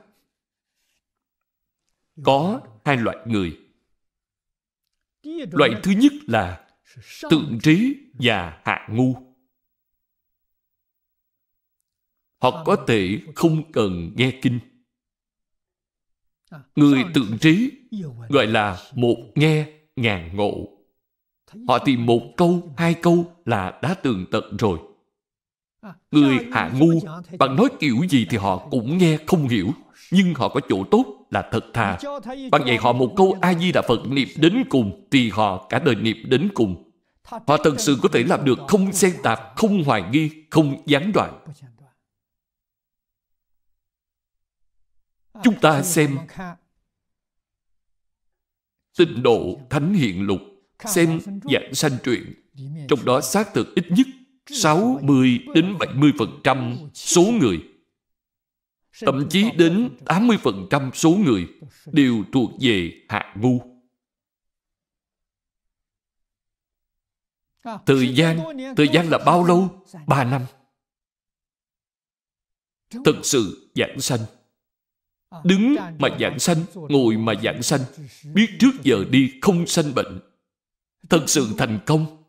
[SPEAKER 1] có hai loại người. Loại thứ nhất là tượng trí và hạ ngu. Hoặc có thể không cần nghe kinh Người tượng trí gọi là một nghe ngàn ngộ. Họ tìm một câu, hai câu là đã tường tận rồi. Người hạ ngu, bạn nói kiểu gì thì họ cũng nghe không hiểu. Nhưng họ có chỗ tốt là thật thà.
[SPEAKER 4] Bạn dạy họ một
[SPEAKER 1] câu A-di-đà Phật niệm đến cùng thì họ cả đời niệm đến cùng. Họ thật sự có thể làm được không xen tạp, không hoài nghi, không gián đoạn.
[SPEAKER 4] chúng ta xem
[SPEAKER 1] tịnh độ thánh hiện lục xem giảng sanh truyện trong đó xác thực ít nhất 60 đến 70% số người thậm chí đến 80% số người đều thuộc về hạ ngu. Thời gian, thời gian là bao lâu? Ba năm. Thực sự giảng sanh. À, Đứng mà dạng sanh, ngồi mà dạng sanh, biết trước giờ đi không sanh bệnh. Thật sự thành công.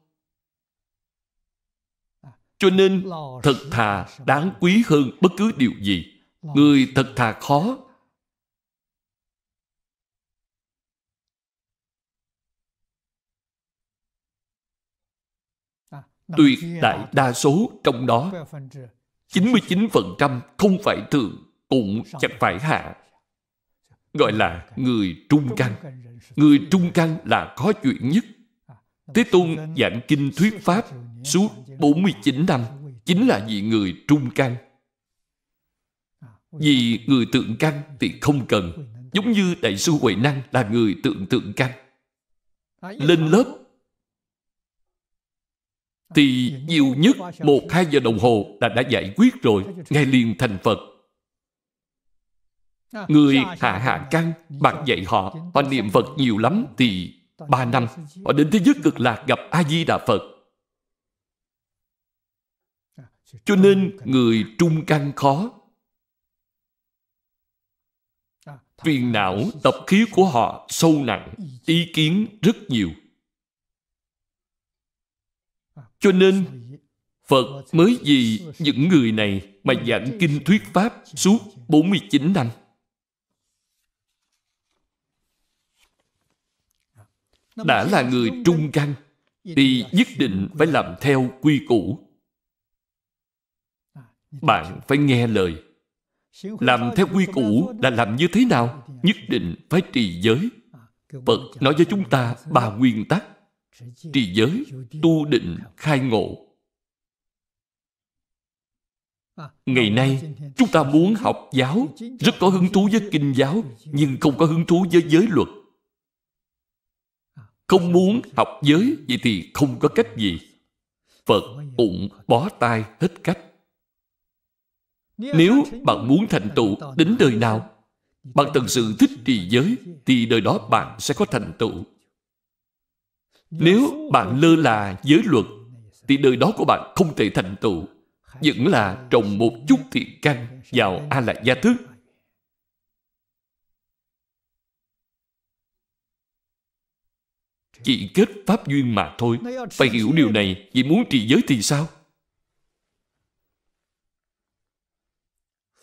[SPEAKER 1] À, Cho nên, thật thà đáng quý hơn bất cứ điều gì. Người thật thà khó. À, Tuyệt đại đa số trong đó 99% không phải thường cũng chẳng phải hạ gọi là người trung căn người trung căn là khó chuyện nhất à, thế tôn giảng kinh thuyết pháp suốt 49 năm chính là vì người trung căn à, vì người tượng căn thì không cần giống như đại sư huệ năng là người tượng tượng căn
[SPEAKER 4] à, lên lớp
[SPEAKER 1] thì nhiều nhất một hai giờ đồng hồ là đã giải quyết rồi ngay liền thành phật Người hạ hạ căng, bạn dạy họ, họ niệm Phật nhiều lắm thì ba năm, họ đến thế giới cực lạc gặp A-di Đà Phật. Cho nên người trung căn khó. Phiền não, tập khí của họ sâu nặng, ý kiến rất nhiều. Cho nên Phật mới vì những người này mà giảng kinh thuyết Pháp suốt 49 năm.
[SPEAKER 3] đã là người
[SPEAKER 1] trung căn thì nhất định phải làm theo quy củ bạn phải nghe lời làm theo quy củ là làm như thế nào nhất định phải trì giới phật nói với chúng ta ba nguyên tắc trì giới tu định khai ngộ ngày nay chúng ta muốn học giáo rất có hứng thú với kinh giáo nhưng không có hứng thú với giới luật không muốn học giới vậy thì không có cách gì phật cũng bó tay hết cách nếu bạn muốn thành tựu đến đời nào bạn thật sự thích trì giới thì đời đó bạn sẽ có thành tựu nếu bạn lơ là giới luật thì đời đó của bạn không thể thành tựu vẫn là trồng một chút thiện căn vào a la gia thức chỉ kết pháp duyên mà thôi phải hiểu điều này vì muốn trì giới thì sao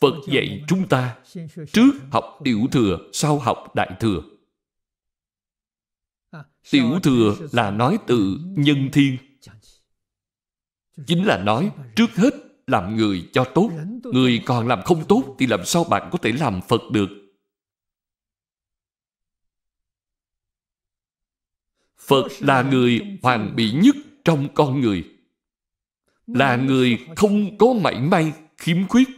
[SPEAKER 1] phật dạy chúng ta trước học tiểu thừa sau học đại thừa tiểu thừa là nói từ nhân thiên chính là nói trước hết làm người cho tốt người còn làm không tốt thì làm sao bạn có thể làm phật được Phật là người hoàn mỹ nhất trong con người. Là người không có mảy may khiếm khuyết.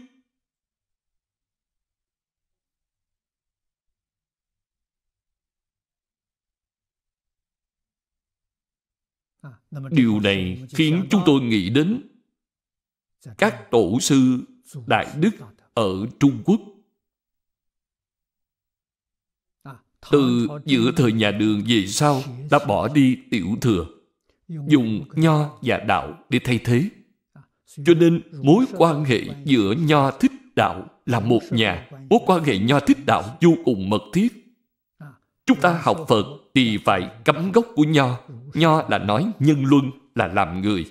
[SPEAKER 4] Điều này khiến chúng tôi
[SPEAKER 1] nghĩ đến các tổ sư Đại Đức ở Trung
[SPEAKER 4] Quốc. Từ giữa
[SPEAKER 1] thời nhà đường về sau đã bỏ đi tiểu thừa, dùng nho và đạo để thay thế. À, Cho nên mối quan hệ giữa nho thích đạo là một nhà, mối quan hệ nho thích đạo vô cùng mật thiết. À, Chúng ta học Phật thì phải cắm gốc của nho. Nho là nói nhân luân, là làm người.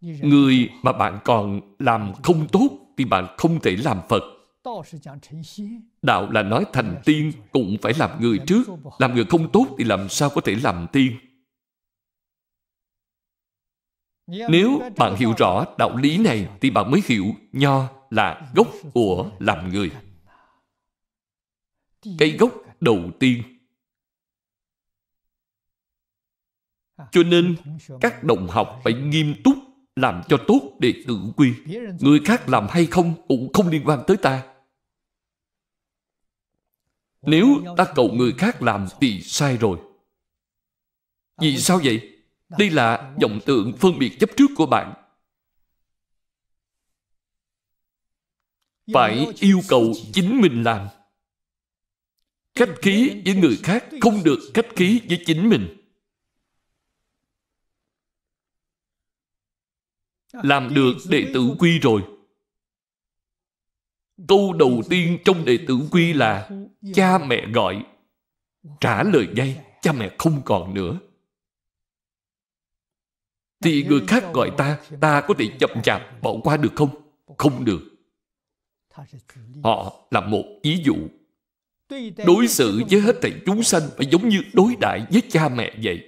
[SPEAKER 3] Người
[SPEAKER 1] mà bạn còn làm không tốt thì bạn không thể làm Phật. Đạo là nói thành tiên cũng phải làm người trước. Làm người không tốt thì làm sao có thể làm tiên. Nếu bạn hiểu rõ đạo lý này thì bạn mới hiểu Nho là gốc của làm người. cây gốc đầu tiên. À, cho nên các đồng học phải nghiêm túc làm cho tốt để tự quy. Người khác làm hay không cũng không liên quan tới ta. Nếu ta cầu người khác làm thì sai rồi. Vì sao vậy? Đây là dòng tượng phân biệt chấp trước của bạn. Phải yêu cầu chính mình làm. Khách khí với người khác không được khách khí với chính mình. Làm được đệ tử quy rồi Câu đầu tiên trong đệ tử quy là Cha mẹ gọi Trả lời ngay Cha mẹ không còn nữa Thì người khác gọi ta Ta có thể chậm chạp bỏ qua được không? Không được Họ là một ví dụ Đối xử với hết thầy chúng sanh Phải giống như đối đại với cha mẹ vậy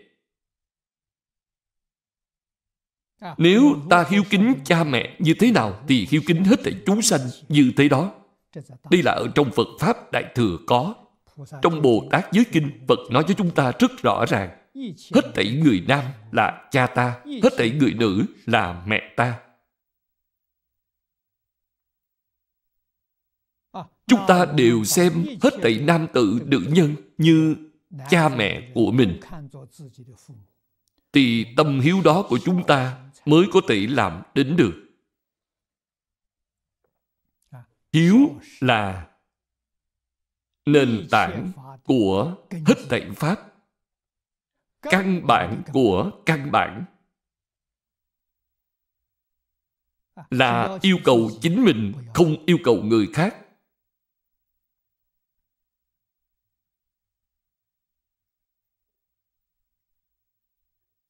[SPEAKER 1] À. Nếu ta hiếu kính cha mẹ như thế nào thì hiếu kính hết thảy chúng sanh như thế đó. Đây là ở trong Phật Pháp Đại Thừa có. Trong Bồ Tát Giới Kinh, Phật nói với chúng ta rất rõ ràng. Hết thảy người nam là cha ta, hết thảy người nữ là mẹ ta. Chúng ta đều xem hết thảy nam tự nữ nhân như cha mẹ của mình thì tâm hiếu đó của chúng ta mới có thể làm đến được. Hiếu là nền tảng của hết thảy Pháp, căn bản của căn bản.
[SPEAKER 2] Là yêu cầu
[SPEAKER 1] chính mình, không yêu cầu người khác.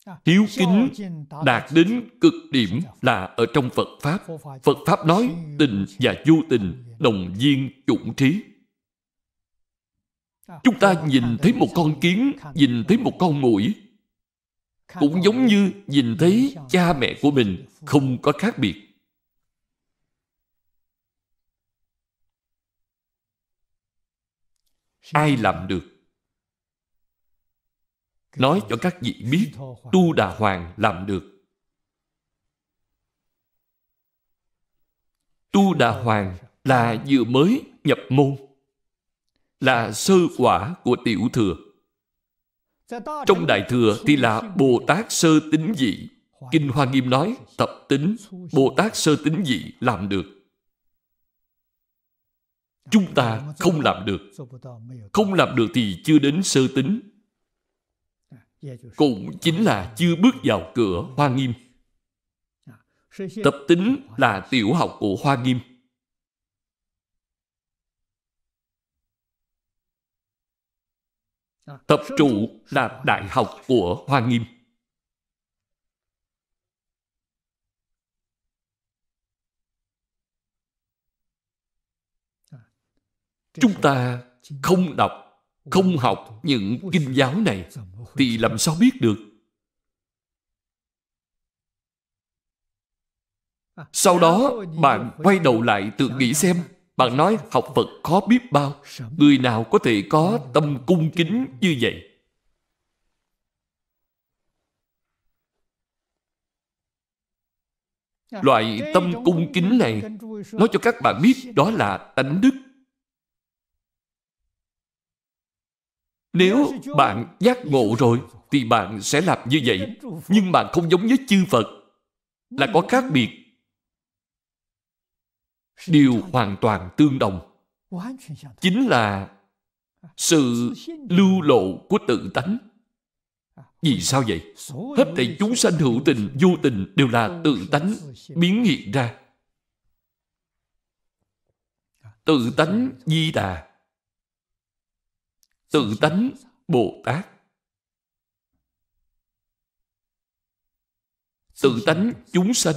[SPEAKER 2] À, hiếu kính đạt
[SPEAKER 1] đến cực điểm là ở trong phật pháp phật pháp nói tình và vô tình đồng viên chủng trí à, chúng ta nhìn thấy một con kiến nhìn thấy một con mũi cũng giống như nhìn thấy cha mẹ của mình không có khác biệt ai làm được nói cho các vị biết tu đà hoàng làm được tu đà hoàng là vừa mới nhập môn là sơ quả của tiểu thừa trong đại thừa thì là bồ tát sơ tính dị kinh hoa nghiêm nói tập tính bồ tát sơ tính dị làm được chúng ta không làm được không làm được thì chưa đến sơ tính cũng chính là chưa bước vào cửa hoa nghiêm
[SPEAKER 3] à, tập
[SPEAKER 1] tính là tiểu học của hoa nghiêm
[SPEAKER 2] à, tập trụ
[SPEAKER 1] là đại học của hoa nghiêm à, chúng ta không đọc không học những kinh giáo này thì làm sao biết được sau đó bạn quay đầu lại tự nghĩ xem bạn nói học phật khó biết bao người nào có thể có tâm cung kính như vậy
[SPEAKER 2] loại tâm cung
[SPEAKER 1] kính này nói cho các bạn biết đó là tánh đức Nếu bạn giác ngộ rồi thì bạn sẽ làm như vậy. Nhưng bạn không giống với chư Phật là có khác biệt. Điều hoàn toàn tương đồng chính là sự lưu lộ của tự tánh. Vì sao vậy? Hết thảy chúng sanh hữu tình, vô tình đều là tự tánh biến hiện ra. Tự tánh di đà tự tánh Bồ Tát. Tự tánh chúng sanh.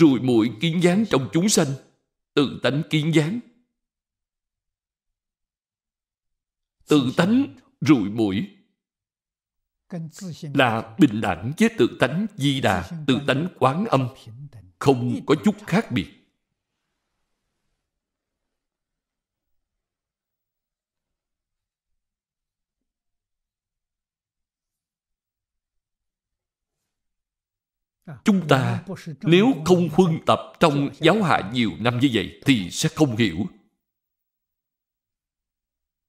[SPEAKER 1] Rùi mũi kiến dáng trong chúng sanh. Tự tánh kiến dáng. Tự tánh rùi mũi là bình đẳng với tự tánh di đà tự tánh quán âm không có chút khác biệt
[SPEAKER 4] Chúng ta nếu
[SPEAKER 1] không huân tập trong giáo hạ nhiều năm như vậy thì sẽ không hiểu.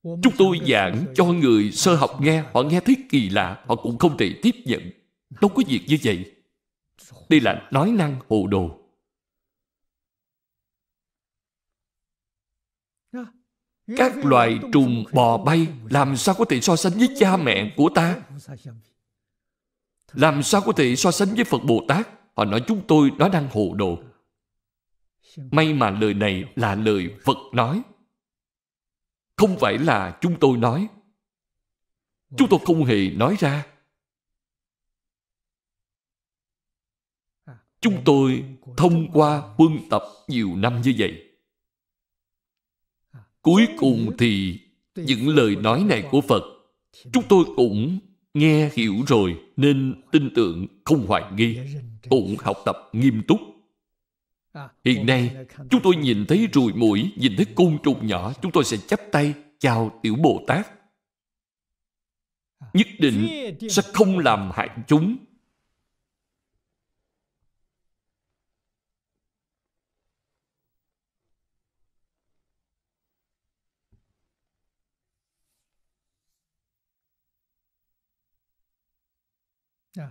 [SPEAKER 1] Chúng tôi giảng cho người sơ học nghe, họ nghe thấy kỳ lạ, họ cũng không thể tiếp nhận. Đâu có việc như vậy. Đây là nói năng hồ đồ.
[SPEAKER 3] Các loài
[SPEAKER 1] trùng bò bay làm sao có thể so sánh với cha mẹ của ta? làm sao có thể so sánh với phật bồ tát họ nói chúng tôi đó đang hồ đồ may mà lời này là lời phật nói không phải là chúng tôi nói chúng tôi không hề nói ra chúng tôi thông qua quân tập nhiều năm như vậy cuối cùng thì những lời nói này của phật chúng tôi cũng nghe hiểu rồi nên tin tưởng không hoài nghi cũng học tập nghiêm túc
[SPEAKER 4] hiện nay chúng
[SPEAKER 1] tôi nhìn thấy ruồi mũi nhìn thấy côn trùng nhỏ chúng tôi sẽ chắp tay chào tiểu bồ tát nhất định sẽ không làm hại chúng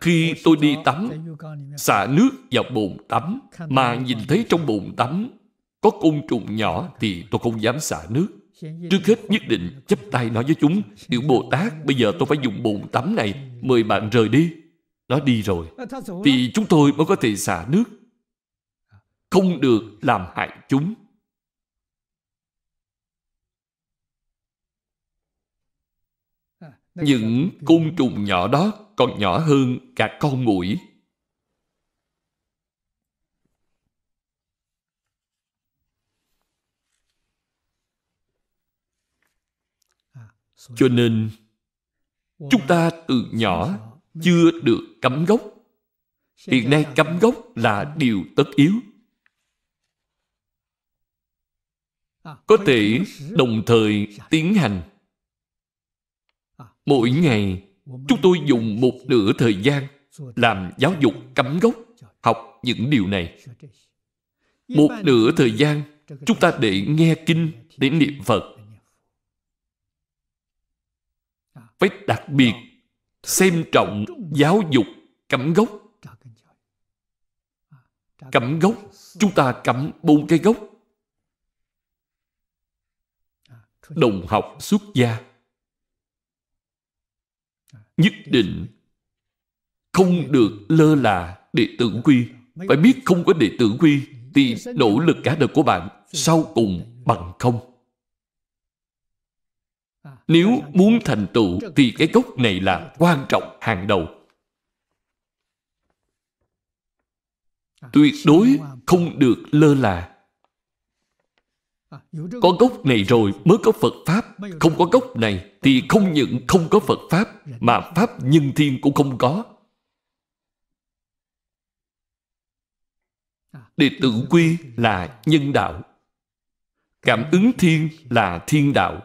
[SPEAKER 1] Khi tôi đi tắm, xả nước vào bồn tắm, mà nhìn thấy trong bồn tắm có côn trùng nhỏ thì tôi không dám xả nước. Trước hết nhất định chấp tay nói với chúng, tiểu Bồ Tát, bây giờ tôi phải dùng bồn tắm này, mời bạn rời đi. Nó đi rồi, thì chúng tôi mới có thể xả nước. Không được làm hại chúng. Những côn trùng nhỏ đó còn nhỏ hơn cả con mũi.
[SPEAKER 2] Cho nên, chúng
[SPEAKER 1] ta từ nhỏ chưa được cấm gốc. Hiện nay cấm gốc là điều tất yếu.
[SPEAKER 4] Có thể đồng
[SPEAKER 1] thời tiến hành mỗi ngày chúng tôi dùng một nửa thời gian làm giáo dục cắm gốc học những điều này một nửa thời gian chúng ta để nghe kinh để niệm phật phải đặc biệt xem trọng giáo dục cắm gốc cắm gốc chúng ta cắm bốn cái gốc đồng học xuất gia nhất định không được lơ là đệ tử quy phải biết không có đệ tử quy thì nỗ lực cả đời của bạn sau cùng bằng không nếu muốn thành tựu thì cái gốc này là quan trọng hàng đầu tuyệt đối không được lơ là À, có gốc này rồi mới có Phật Pháp Không có gốc này thì không những không có Phật Pháp dạ. Mà Pháp nhân thiên cũng không có à. Đệ tử dạ, quy dạ. là nhân đạo Cảm ứng thiên là thiên đạo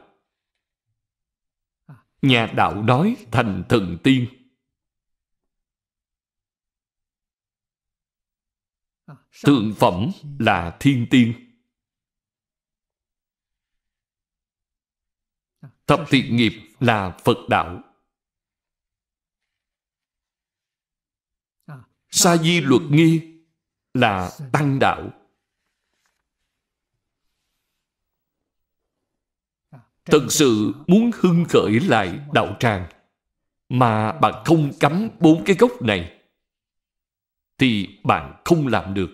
[SPEAKER 1] à. Nhà đạo nói thành thần tiên Thượng phẩm là thiên tiên Thập thiện nghiệp là Phật đạo. À, Sa di luật nghi là tăng đạo. À, Thật sự muốn hưng khởi lại đạo tràng mà bạn không cắm bốn cái gốc này thì bạn không làm được.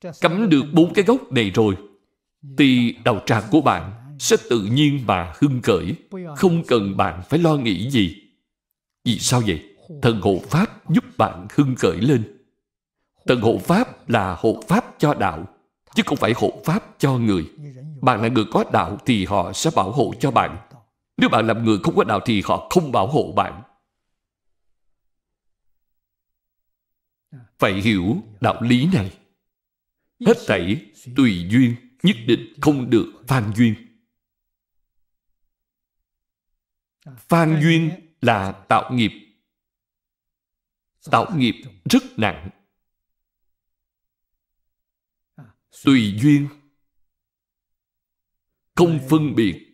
[SPEAKER 1] À, cắm được bốn cái gốc này rồi thì đạo tràng của bạn sẽ tự nhiên mà hưng khởi không cần bạn phải lo nghĩ gì vì sao vậy thần hộ pháp giúp bạn hưng khởi lên thần hộ pháp là hộ pháp cho đạo chứ không phải hộ pháp cho người bạn là người có đạo thì họ sẽ bảo hộ cho bạn nếu bạn làm người không có đạo thì họ không bảo hộ bạn à. phải hiểu đạo lý này hết thảy tùy duyên nhất định không được phan duyên Phan duyên là tạo nghiệp. Tạo nghiệp rất nặng. Tùy duyên. Không phân biệt.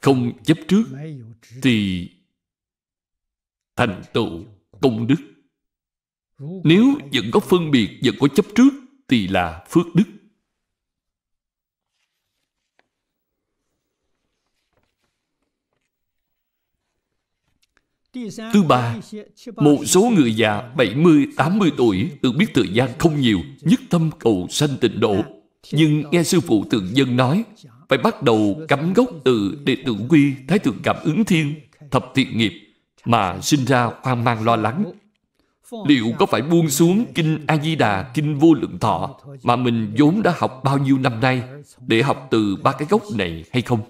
[SPEAKER 1] Không chấp trước. Thì thành tựu công đức. Nếu vẫn có phân biệt, vẫn có chấp trước, thì là phước đức.
[SPEAKER 3] Thứ ba, một số
[SPEAKER 1] người già 70-80 tuổi tự biết thời gian không nhiều, nhất tâm cầu sanh tịnh độ. Nhưng nghe sư phụ thượng dân nói, phải bắt đầu cắm gốc từ đệ tử quy thái thượng cảm ứng thiên, thập thiện nghiệp, mà sinh ra hoang mang lo lắng. Liệu có phải buông xuống Kinh A-di-đà, Kinh Vô Lượng Thọ mà mình vốn đã học bao nhiêu năm nay để học từ ba cái gốc này hay không?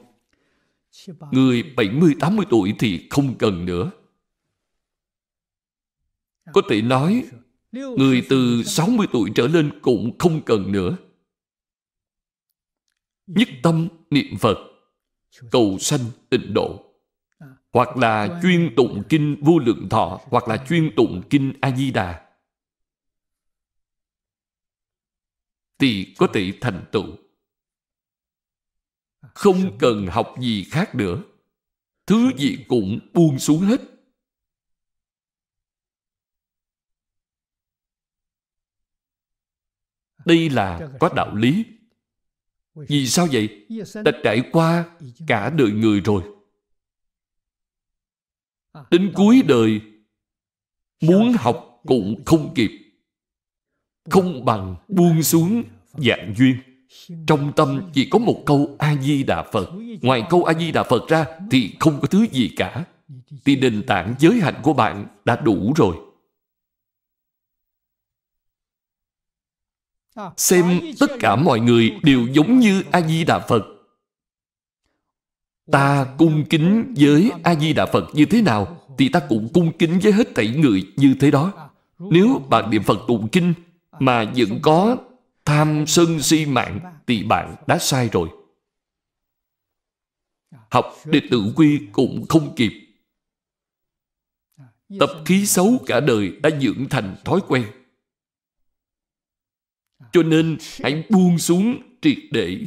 [SPEAKER 1] Người 70-80 tuổi thì không cần nữa có thể nói, người từ 60 tuổi trở lên cũng không cần nữa. Nhất tâm niệm Phật, cầu sanh tịnh độ, hoặc là chuyên tụng kinh vô lượng thọ, hoặc là chuyên tụng kinh A-di-đà, thì có thể thành tựu. Không cần học gì khác nữa. Thứ gì cũng buông xuống hết. đây là có đạo lý vì sao vậy Đã trải qua cả đời người rồi đến cuối đời muốn học cũng không kịp không bằng buông xuống dạng duyên trong tâm chỉ có một câu a di đà phật ngoài câu a di đà phật ra thì không có thứ gì cả thì nền tảng giới hạnh của bạn đã đủ rồi xem tất cả mọi người đều giống như a di đà phật ta cung kính với a di đà phật như thế nào thì ta cũng cung kính với hết thảy người như thế đó nếu bạn niệm phật tụng kinh mà vẫn có tham sân si mạng thì bạn đã sai rồi học đệ tử quy cũng không kịp tập khí xấu cả đời đã dưỡng thành thói quen cho nên hãy buông xuống triệt để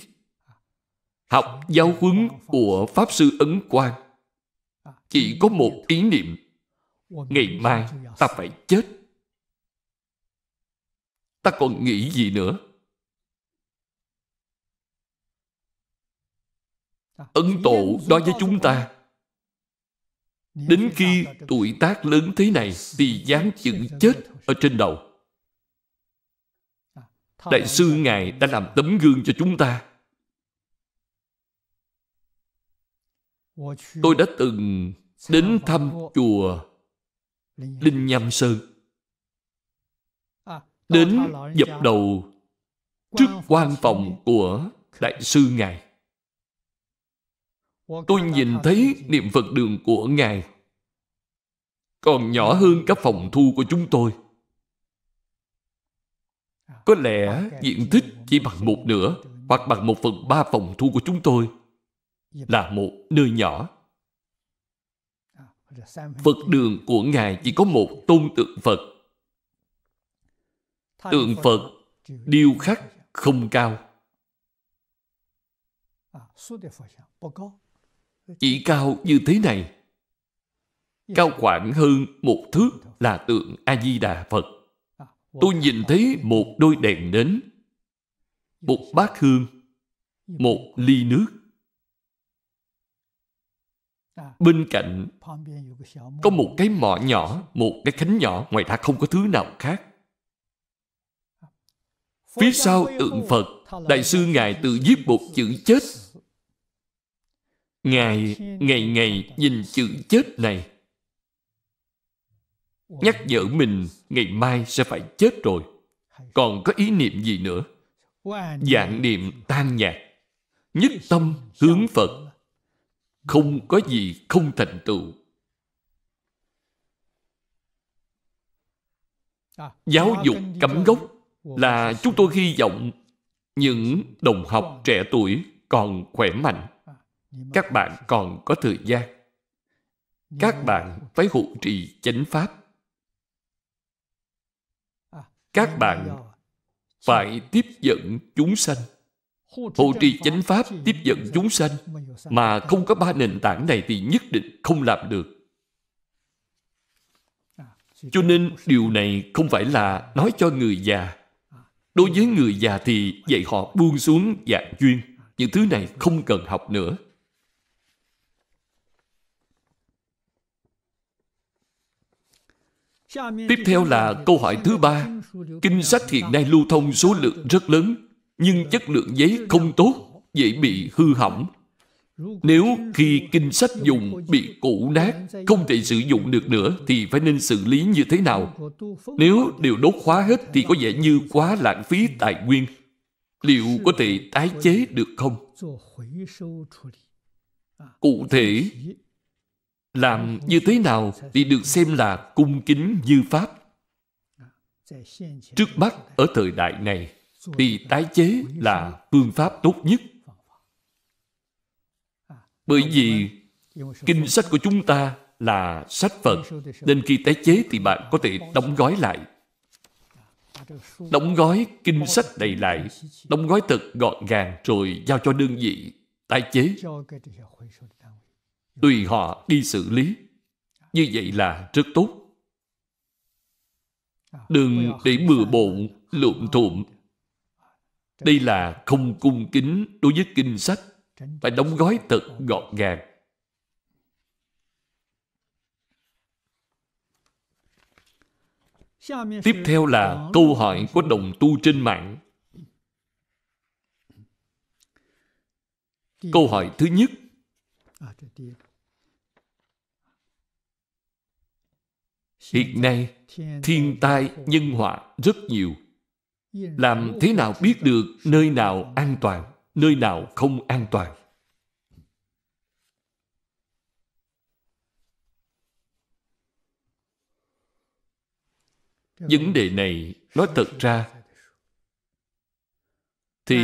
[SPEAKER 1] học giáo huấn của pháp sư ấn quang chỉ có một ý niệm ngày mai ta phải chết ta còn nghĩ gì nữa ấn tổ đối với chúng ta đến khi tuổi tác lớn thế này thì dám chữ chết ở trên đầu Đại sư Ngài đã làm tấm gương cho chúng ta. Tôi đã từng đến thăm chùa Linh Nham Sơn.
[SPEAKER 4] Đến dập đầu trước quan
[SPEAKER 1] phòng của Đại sư Ngài. Tôi nhìn thấy niệm Phật đường của Ngài còn nhỏ hơn các phòng thu của chúng tôi. À, có lẽ diện tích chỉ bằng một nửa hoặc bằng một phần ba phòng thu của chúng tôi dạ. là một nơi nhỏ.
[SPEAKER 3] À, Phật
[SPEAKER 1] đường của Ngài chỉ có một tôn tượng Phật. Tượng Phật điêu khắc không cao. À, chỉ cao như thế này. Dạ. Cao khoảng hơn một thước dạ. là tượng A-di-đà Phật tôi nhìn thấy một đôi đèn nến một bát hương một ly nước bên cạnh có một cái mỏ nhỏ một cái khánh nhỏ ngoài ra không có thứ nào khác phía sau tượng phật đại sư ngài tự viết một chữ chết ngài ngày ngày nhìn chữ chết này nhắc nhở mình ngày mai sẽ phải chết rồi còn có ý niệm gì nữa dạng niệm tan nhạt nhất tâm hướng phật không có gì không thành tựu
[SPEAKER 4] giáo dục cấm gốc
[SPEAKER 1] là chúng tôi hy vọng những đồng học trẻ tuổi còn khỏe mạnh các bạn còn có thời gian các bạn phải hộ trì chánh pháp các bạn phải tiếp dẫn chúng sanh hộ trì chánh pháp tiếp dẫn chúng sanh mà không có ba nền tảng này thì nhất định không làm được cho nên điều này không phải là nói cho người già đối với người già thì dạy họ buông xuống dạng duyên những thứ này không cần học nữa
[SPEAKER 4] Tiếp theo là câu hỏi thứ ba.
[SPEAKER 1] Kinh sách hiện nay lưu thông số lượng rất lớn, nhưng chất lượng giấy không tốt, dễ bị hư hỏng. Nếu khi kinh sách dùng bị cũ nát, không thể sử dụng được nữa thì phải nên xử lý như thế nào? Nếu đều đốt khóa hết thì có vẻ như quá lãng phí tài nguyên. Liệu có thể tái chế được không? Cụ thể, làm như thế nào thì được xem là cung kính như pháp trước mắt ở thời đại này thì tái chế là phương pháp tốt nhất bởi vì kinh sách của chúng ta là sách phật nên khi tái chế thì bạn có thể đóng gói lại đóng gói kinh sách đầy lại đóng gói thật gọn gàng rồi giao cho đơn vị tái chế tùy họ đi xử lý. Như vậy là rất tốt. Đừng để bừa bộn, lộn thộn. Đây là không cung kính đối với kinh sách. Phải đóng gói thật gọn gàng. Tiếp theo là câu hỏi của đồng tu trên mạng. Câu hỏi thứ nhất Hiện nay, thiên tai, nhân họa rất nhiều.
[SPEAKER 2] Làm thế nào
[SPEAKER 1] biết được nơi nào an toàn, nơi nào không an toàn? Vấn đề này nói thật ra thì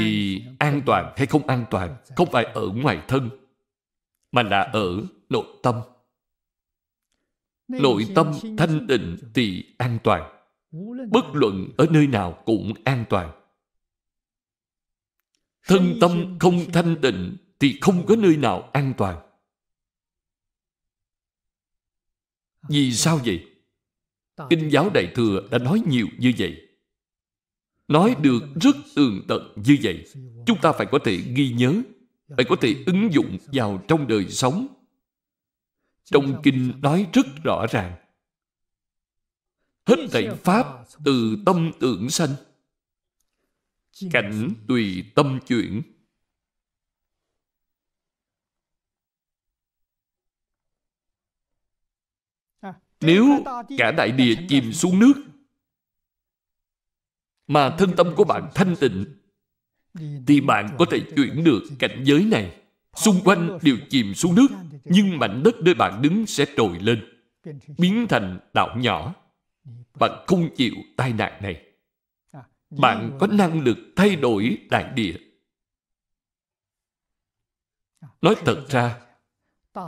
[SPEAKER 1] an toàn hay không an toàn không phải ở ngoài thân mà là ở nội tâm
[SPEAKER 2] nội tâm thanh
[SPEAKER 1] tịnh thì an toàn bất luận ở nơi nào cũng an toàn thân tâm không thanh tịnh thì không có nơi nào an toàn vì sao vậy kinh giáo đại thừa đã nói nhiều như vậy nói được rất tường tận như vậy chúng ta phải có thể ghi nhớ phải có thể ứng dụng vào trong đời sống trong kinh nói rất rõ ràng. Hết thảy Pháp từ tâm tưởng sanh. Cảnh tùy tâm chuyển. Nếu cả đại địa chìm xuống nước mà thân tâm của bạn thanh tịnh thì bạn có thể chuyển được cảnh giới này xung quanh đều chìm xuống nước, nhưng mảnh đất nơi bạn đứng sẽ trồi lên, biến thành đảo nhỏ. Bạn không chịu tai nạn này. Bạn có năng lực thay đổi đại địa. Nói thật ra,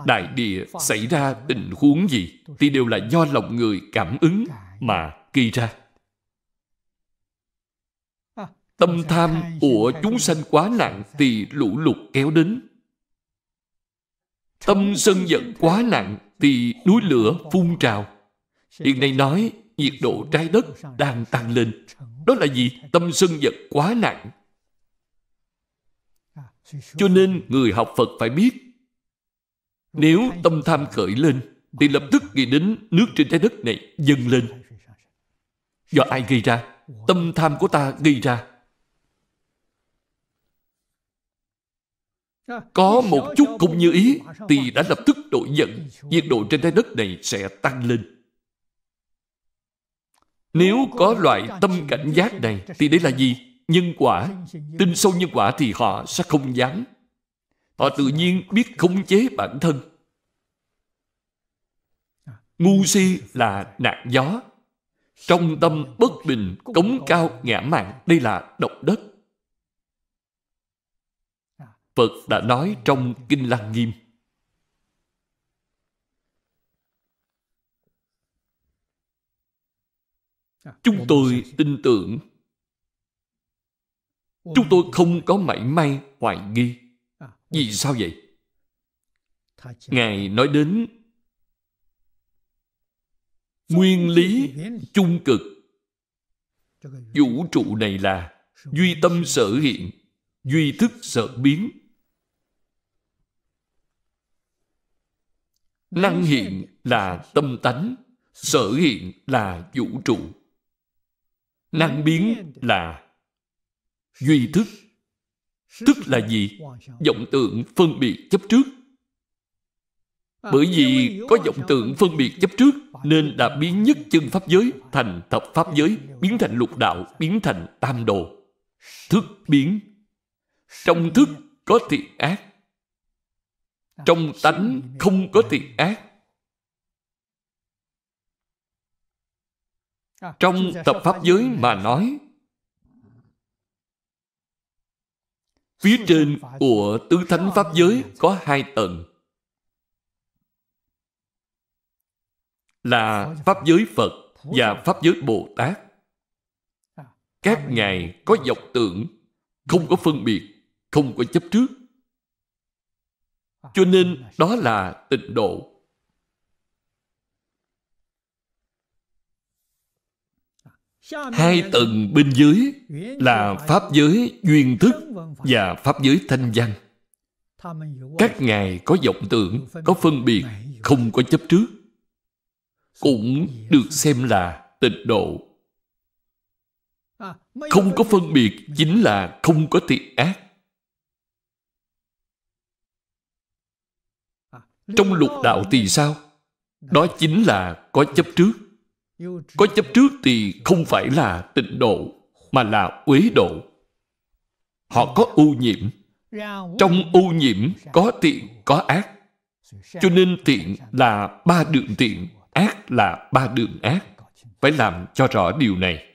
[SPEAKER 1] đại địa xảy ra tình huống gì thì đều là do lòng người cảm ứng mà gây ra. Tâm tham của chúng sanh quá nặng thì lũ lụt kéo đến Tâm sân giận quá nặng thì núi lửa phun trào. Hiện nay nói nhiệt độ trái đất đang tăng lên. Đó là gì? Tâm sân giận quá nặng. Cho nên người học Phật phải biết nếu tâm tham khởi lên thì lập tức nghĩ đến nước trên trái đất này dâng lên. Do ai gây ra? Tâm tham của ta gây ra.
[SPEAKER 4] có một chút
[SPEAKER 1] cũng như ý thì đã lập tức đổi giận nhiệt độ trên trái đất này sẽ tăng lên nếu có loại tâm cảnh giác này thì đấy là gì nhân quả tin sâu nhân quả thì họ sẽ không dám họ tự nhiên biết khống chế bản thân ngu si là nạn gió trong tâm bất bình cống cao ngã mạng đây là độc đất Phật đã nói trong Kinh Lăng Nghiêm. Chúng tôi tin tưởng Chúng tôi không có mảy may hoài nghi Vì sao vậy? Ngài nói đến Nguyên lý trung cực Vũ trụ này là Duy tâm sở hiện Duy thức sở biến Năng hiện là tâm tánh, sở hiện là vũ trụ. Năng biến là duy thức.
[SPEAKER 2] Thức là gì?
[SPEAKER 1] Vọng tượng phân biệt chấp trước. Bởi vì có vọng tượng phân biệt chấp trước nên đã biến nhất chân pháp giới thành thập pháp giới, biến thành lục đạo, biến thành tam đồ. Thức biến. Trong thức có thiện ác, trong tánh không có thiện ác
[SPEAKER 4] trong tập pháp
[SPEAKER 1] giới mà nói phía trên của tứ thánh pháp giới có hai tầng là pháp giới phật và pháp giới bồ tát các ngài có dọc tưởng không có phân biệt không có chấp trước cho ờ, nên đó là tịnh độ
[SPEAKER 4] hai tầng
[SPEAKER 1] bên dưới là pháp giới duyên thức và pháp giới thanh văn các ngài có vọng tưởng có phân biệt không có chấp trước cũng được xem là tịnh độ không có phân biệt chính là không có thiện ác trong lục đạo thì sao đó chính là có chấp trước có chấp trước thì không phải là tịnh độ mà là uế độ họ có ô nhiễm trong ô nhiễm có tiện có ác cho nên tiện là ba đường tiện ác là ba đường ác phải làm cho rõ điều này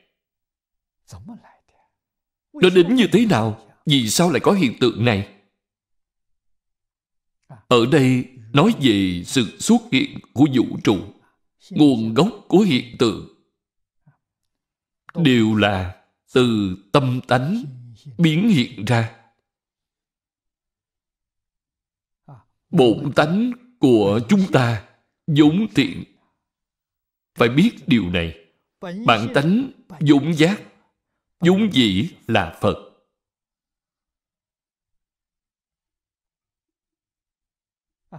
[SPEAKER 1] nó đến như thế nào vì sao lại có hiện tượng này ở đây nói về sự xuất hiện của vũ trụ nguồn gốc của hiện tượng đều là từ tâm tánh biến hiện ra bổn tánh của chúng ta vốn thiện phải biết điều này bản tánh vốn giác vốn dĩ là phật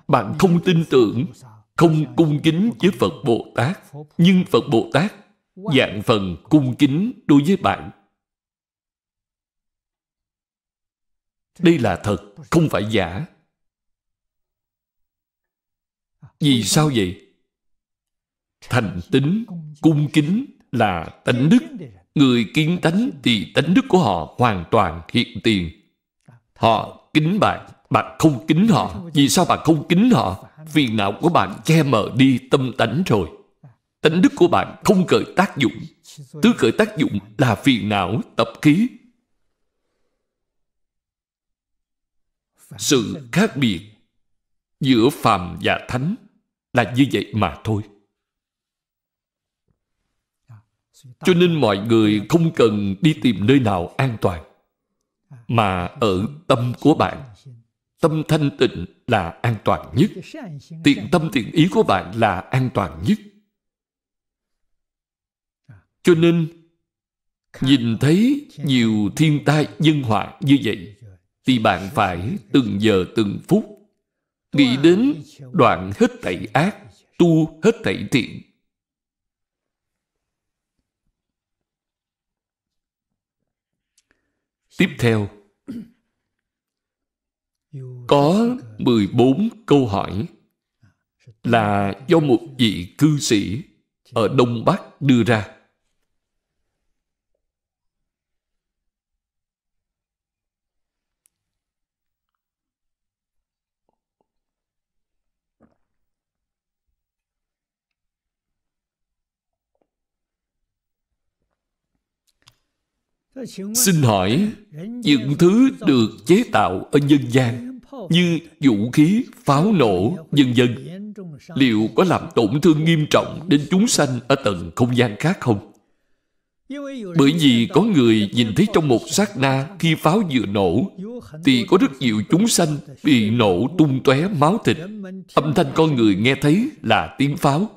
[SPEAKER 1] bạn không tin tưởng không cung kính với phật bồ tát nhưng phật bồ tát dạng phần cung kính đối với bạn đây là thật không phải giả vì sao vậy thành tính cung kính là tánh đức người kiến tánh thì tánh đức của họ hoàn toàn hiện tiền họ kính bạn bạn không kính họ. Vì sao bạn không kính họ? Phiền não của bạn che mờ đi tâm tánh rồi. Tánh đức của bạn không khởi tác dụng. Thứ khởi tác dụng là phiền não tập khí. Sự khác biệt giữa phàm và thánh là như vậy mà thôi. Cho nên mọi người không cần đi tìm nơi nào an toàn mà ở tâm của bạn tâm thanh tịnh là an toàn nhất tiện tâm tiện ý của bạn là an toàn nhất cho nên nhìn thấy nhiều thiên tai nhân họa như vậy thì bạn phải từng giờ từng phút nghĩ đến đoạn hết thảy ác tu hết thảy thiện tiếp theo có 14 câu hỏi là do một vị cư sĩ ở Đông Bắc đưa ra. Xin hỏi, những thứ được chế tạo ở nhân gian như vũ khí, pháo nổ, vân dân liệu có làm tổn thương nghiêm trọng đến chúng sanh ở tầng không gian khác không? Bởi vì có người nhìn thấy trong một sát na khi pháo vừa nổ thì có rất nhiều chúng sanh bị nổ tung tóe máu thịt. Âm thanh con người nghe thấy là tiếng pháo.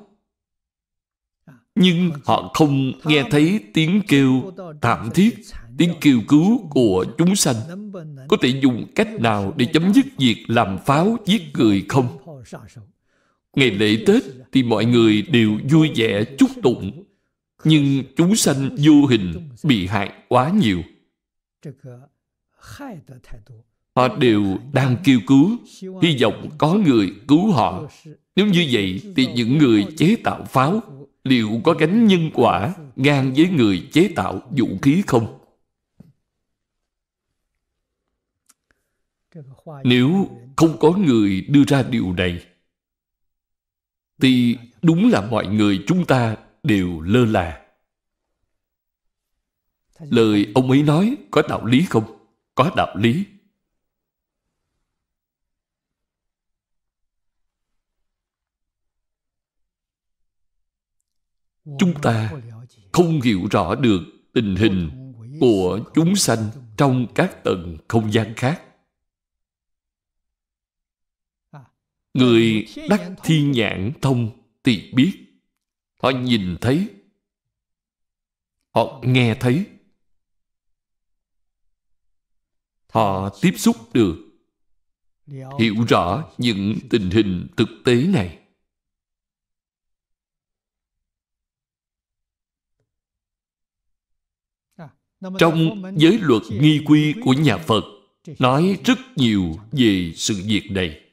[SPEAKER 1] Nhưng họ không nghe thấy tiếng kêu thảm thiết tiếng kêu cứu của chúng sanh có thể dùng cách nào để chấm dứt việc làm pháo giết người không? Ngày lễ Tết thì mọi người đều vui vẻ chúc tụng nhưng chúng sanh vô hình bị hại quá nhiều. Họ đều đang kêu cứu, hy vọng có người cứu họ. Nếu như vậy thì những người chế tạo pháo liệu có gánh nhân quả ngang với người chế tạo vũ khí không? nếu không có người đưa ra điều này thì đúng là mọi người chúng ta đều lơ là lời ông ấy nói có đạo lý không có đạo lý chúng ta không hiểu rõ được tình hình của chúng sanh trong các tầng không gian khác Người đắc thiên nhãn thông thì biết. Họ nhìn thấy. Họ nghe thấy. Họ tiếp xúc được. Hiểu rõ những tình hình thực tế này.
[SPEAKER 4] Trong giới luật nghi quy của
[SPEAKER 1] nhà Phật nói rất nhiều về sự việc này.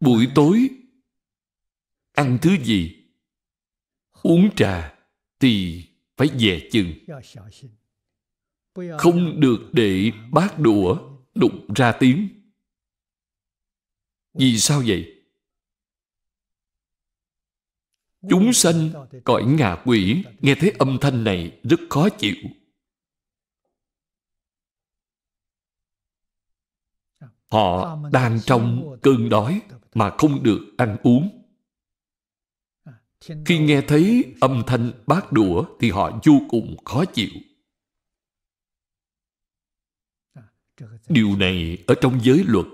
[SPEAKER 1] Buổi tối ăn thứ gì? Uống trà thì phải dè chừng. Không được để bát đũa đụng ra tiếng. Vì sao vậy? Chúng sanh cõi ngạ quỷ nghe thấy âm thanh này rất khó chịu. Họ đang trong cơn đói mà không được ăn uống. Khi nghe thấy âm thanh bát đũa thì họ vô cùng khó chịu. Điều này ở trong giới luật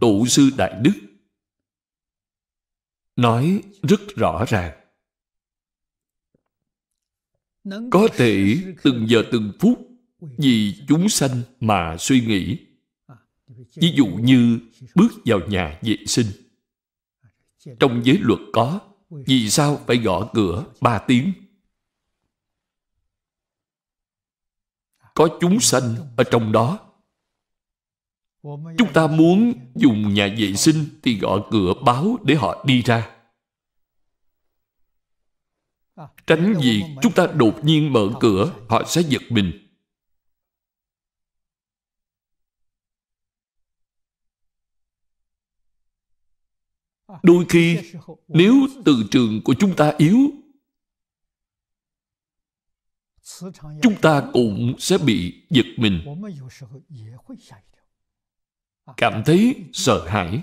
[SPEAKER 1] Tổ sư Đại Đức nói rất rõ ràng. Có thể từng giờ từng phút vì chúng sanh mà suy nghĩ Ví dụ như bước vào nhà vệ sinh. Trong giới luật có, vì sao phải gõ cửa ba tiếng? Có chúng sanh ở trong đó. Chúng ta muốn dùng nhà vệ sinh thì gõ cửa báo để họ đi ra. Tránh gì chúng ta đột nhiên mở cửa, họ sẽ giật mình Đôi khi, nếu từ trường của chúng ta yếu,
[SPEAKER 3] chúng ta cũng sẽ bị
[SPEAKER 1] giật mình. Cảm thấy sợ hãi.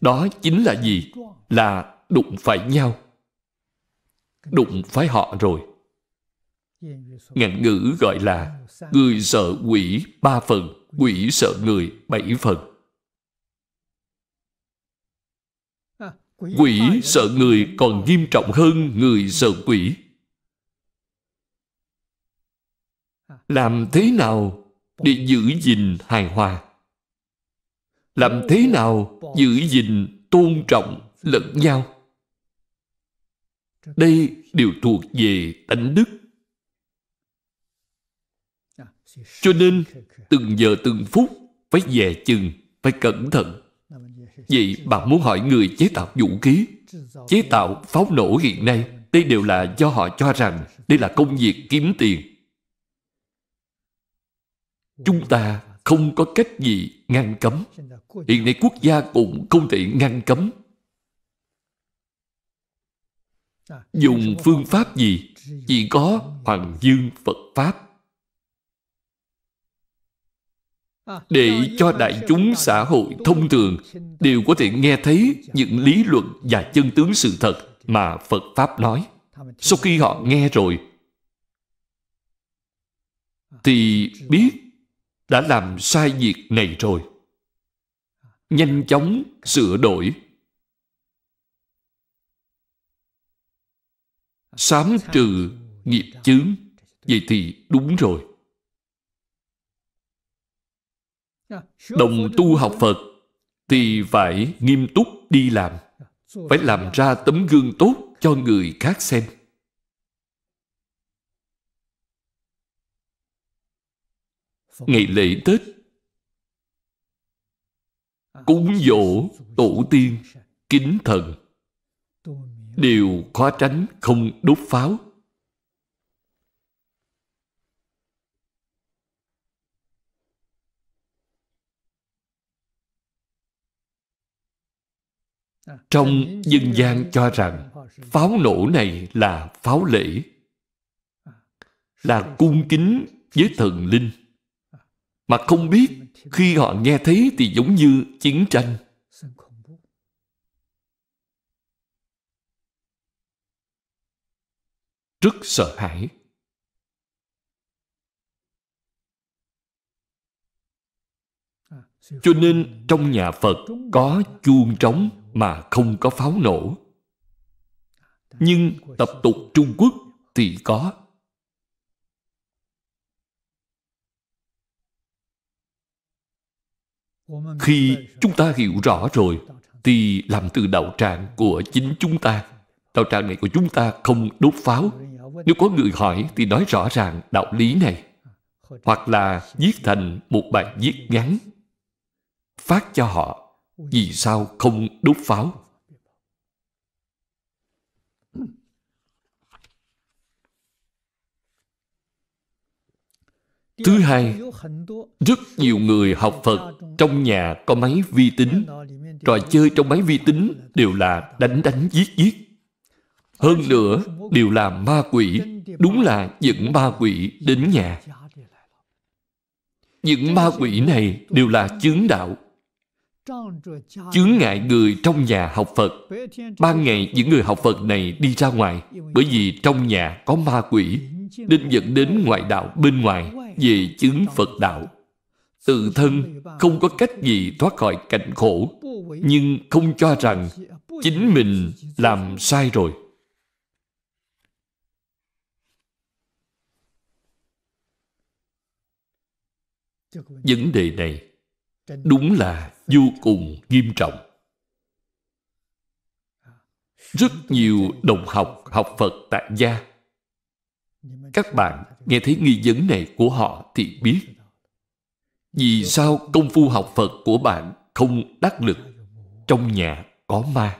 [SPEAKER 3] Đó chính là gì?
[SPEAKER 1] Là đụng phải nhau. Đụng phải họ rồi. Ngạn ngữ gọi là người sợ quỷ ba phần, quỷ sợ người bảy phần. quỷ sợ người còn nghiêm trọng hơn người sợ quỷ à. làm thế nào để giữ gìn hài hòa làm thế nào giữ gìn tôn trọng lẫn nhau đây đều thuộc về tánh đức
[SPEAKER 3] à, cho nên
[SPEAKER 1] từng giờ từng phút phải dè chừng phải cẩn thận Vậy bạn muốn hỏi người chế tạo vũ khí, chế tạo pháo nổ hiện nay, đây đều là do họ cho rằng đây là công việc kiếm tiền. Chúng ta không có cách gì ngăn cấm. Hiện nay quốc gia cũng không thể ngăn cấm. Dùng phương pháp gì? Chỉ có Hoàng Dương Phật Pháp để cho đại chúng xã hội thông thường đều có thể nghe thấy những lý luận và chân tướng sự thật mà Phật Pháp nói. Sau khi họ nghe rồi, thì biết đã làm sai việc này rồi. Nhanh chóng sửa đổi. Sám trừ nghiệp chướng, vậy thì đúng rồi.
[SPEAKER 4] đồng tu
[SPEAKER 1] học phật thì phải nghiêm túc đi làm phải làm ra tấm gương tốt cho người khác xem ngày lễ tết cúng dỗ tổ tiên kính thần đều khó tránh không đốt pháo trong dân gian cho rằng pháo nổ này là pháo lễ là cung kính với thần linh mà không biết khi họ nghe thấy thì giống như chiến tranh rất sợ hãi cho nên trong nhà phật có chuông trống mà không có pháo nổ. Nhưng tập tục Trung Quốc thì có. Khi chúng ta hiểu rõ rồi thì làm từ đạo tràng của chính chúng ta. Đạo tràng này của chúng ta không đốt pháo. Nếu có người hỏi thì nói rõ ràng đạo lý này. Hoặc là viết thành một bài viết ngắn phát cho họ vì sao không đốt pháo thứ hai rất nhiều người học phật trong nhà có máy vi tính trò chơi trong máy vi tính đều là đánh đánh giết giết hơn nữa đều là ma quỷ đúng là dẫn ma quỷ đến nhà những ma quỷ này đều là chứng đạo chướng ngại người trong nhà học Phật. Ban ngày những người học Phật này đi ra ngoài, bởi vì trong nhà có ma quỷ, nên dẫn đến ngoại đạo bên ngoài về chứng Phật đạo. Tự thân không có cách gì thoát khỏi cảnh khổ, nhưng không cho rằng chính mình làm sai rồi. Vấn đề này đúng là vô cùng nghiêm trọng rất nhiều đồng học học phật tại gia các bạn nghe thấy nghi vấn này của họ thì biết vì sao công phu học phật của bạn không đắc lực trong nhà có ma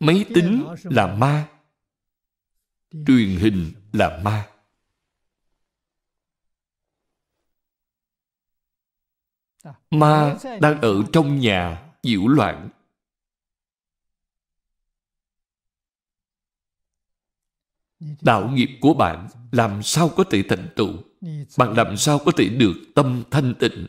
[SPEAKER 4] máy tính là
[SPEAKER 1] ma truyền hình là ma
[SPEAKER 4] ma đang
[SPEAKER 1] ở trong nhà nhiễu loạn đạo nghiệp của bạn làm sao có thể thành tựu bạn làm sao có thể được tâm thanh tịnh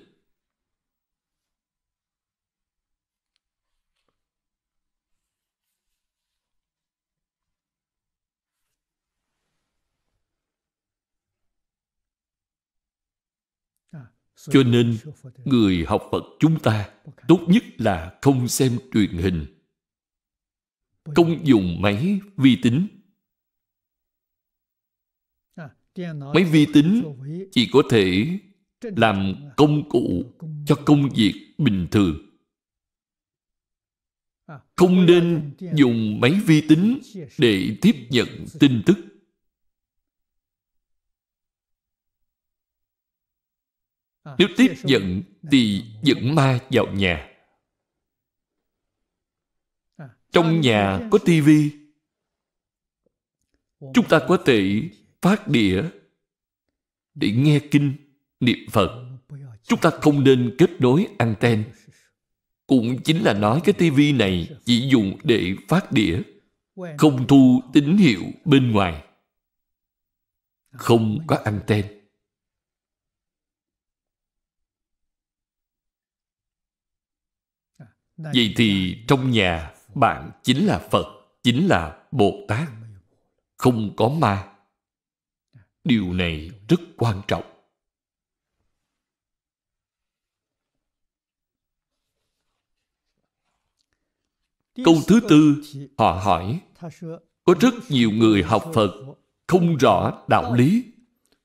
[SPEAKER 1] Cho nên, người học Phật chúng ta tốt nhất là không xem truyền hình, không dùng máy vi tính. Máy vi tính chỉ có thể làm công cụ cho công việc bình thường.
[SPEAKER 2] Không nên dùng máy vi tính để tiếp nhận tin tức Nếu tiếp
[SPEAKER 1] giận thì dẫn ma vào nhà. Trong nhà có tivi, chúng ta có thể phát đĩa để nghe kinh, niệm Phật. Chúng ta không nên kết nối anten. Cũng chính là nói cái tivi này chỉ dùng để phát đĩa, không thu tín hiệu bên ngoài. Không có anten. Vậy thì trong nhà bạn chính là Phật, chính là Bồ Tát, không có ma. Điều này rất quan trọng. Câu thứ tư, họ hỏi, có rất nhiều người học Phật không rõ đạo lý,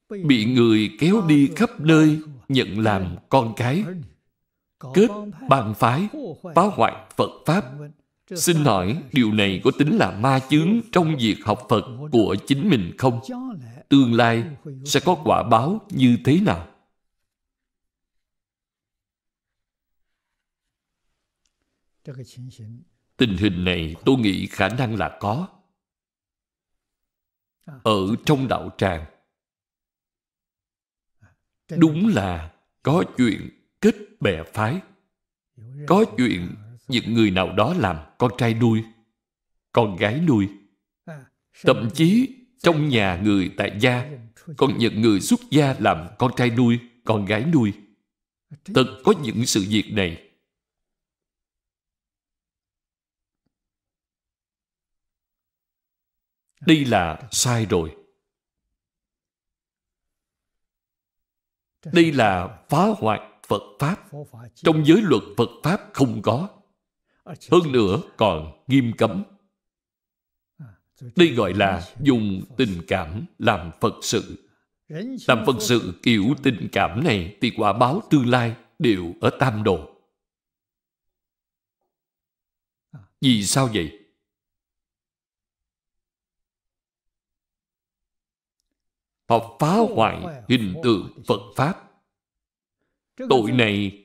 [SPEAKER 1] bị người kéo đi khắp nơi nhận làm con cái kết bang phái phá hoại phật pháp xin hỏi điều này có tính là ma chướng trong việc học phật của chính mình không tương lai sẽ có quả báo như thế nào tình hình này tôi nghĩ khả năng là có ở trong đạo tràng đúng là có chuyện kết bè phái có chuyện những người nào đó làm con trai nuôi con gái nuôi thậm chí trong nhà người tại gia còn nhận người xuất gia làm con trai nuôi con gái nuôi thật có những sự việc này đây là sai rồi đây là phá hoại Phật Pháp Trong giới luật Phật Pháp không có Hơn nữa còn nghiêm cấm à, Đây gọi là dùng tình cảm làm Phật sự
[SPEAKER 3] Làm Phật sự
[SPEAKER 1] kiểu tình cảm này Thì quả báo tương lai đều ở tam độ à. Vì sao vậy? Họ phá hoại hình tượng Phật Pháp Tội này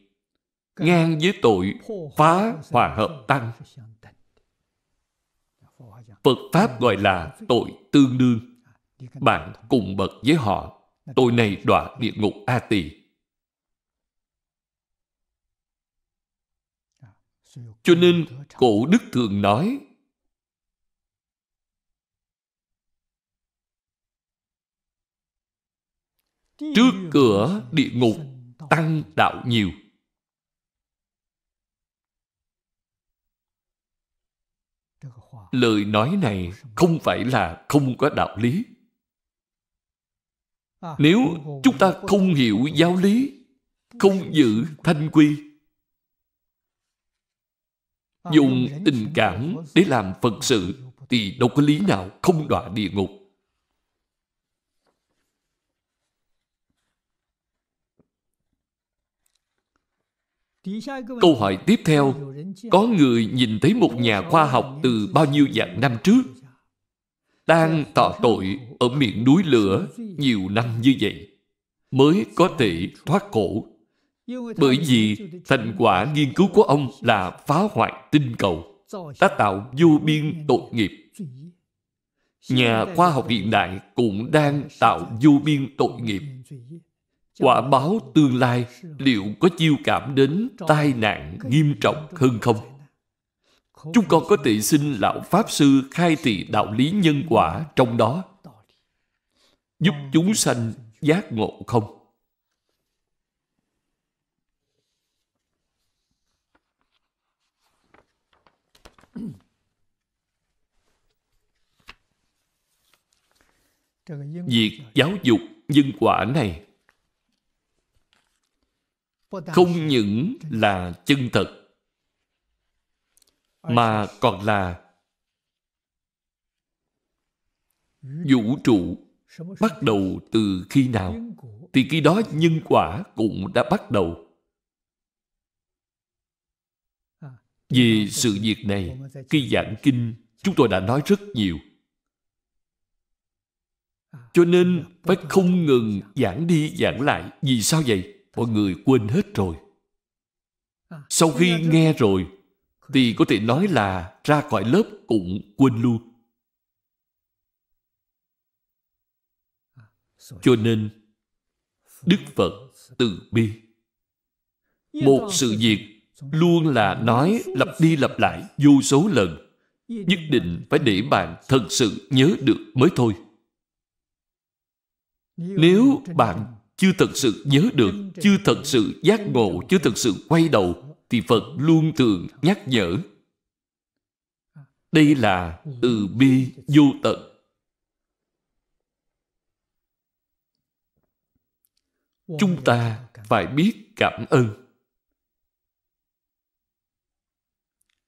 [SPEAKER 1] ngang với tội phá hòa hợp tăng. Phật Pháp gọi là tội tương đương. À, Bạn cùng bậc với họ, tội này đọa địa ngục A Tỳ. À, Cho nên cổ đức thường nói Trước cửa địa ngục tăng đạo nhiều lời nói này không phải là không có đạo lý nếu chúng ta không hiểu giáo lý không giữ thanh quy dùng tình cảm để làm phật sự thì đâu có lý nào không đọa địa ngục
[SPEAKER 3] Câu hỏi tiếp theo Có
[SPEAKER 1] người nhìn thấy một nhà khoa học từ bao nhiêu vạn năm trước đang tỏ tội ở miệng núi lửa nhiều năm như vậy mới có thể thoát khổ bởi vì thành quả nghiên cứu của ông là phá hoại tinh cầu đã tạo vô biên tội nghiệp nhà khoa học hiện đại cũng đang tạo vô biên tội nghiệp quả báo tương lai liệu có chiêu cảm đến tai nạn nghiêm trọng hơn không? Chúng con có thể xin Lão Pháp Sư khai thị đạo lý nhân quả trong đó, giúp chúng sanh giác ngộ không? Việc giáo dục nhân quả này không những là chân thật mà còn là vũ trụ bắt đầu từ khi nào thì khi đó nhân quả cũng đã bắt đầu về sự việc này khi giảng kinh chúng tôi đã nói rất nhiều cho nên phải không ngừng giảng đi giảng lại vì sao vậy mọi người quên hết rồi à, sau khi nghe rồi thì có thể nói là ra khỏi lớp cũng quên luôn à, cho nên đức phật từ bi một sự việc luôn là nói lặp đi lặp lại vô số lần nhất định phải để bạn thật sự nhớ được mới thôi nếu bạn chưa thật sự nhớ được, chưa thật sự giác ngộ, chưa thật sự quay đầu, thì Phật luôn thường nhắc nhở. Đây là từ bi vô tận. Chúng ta phải biết cảm ơn.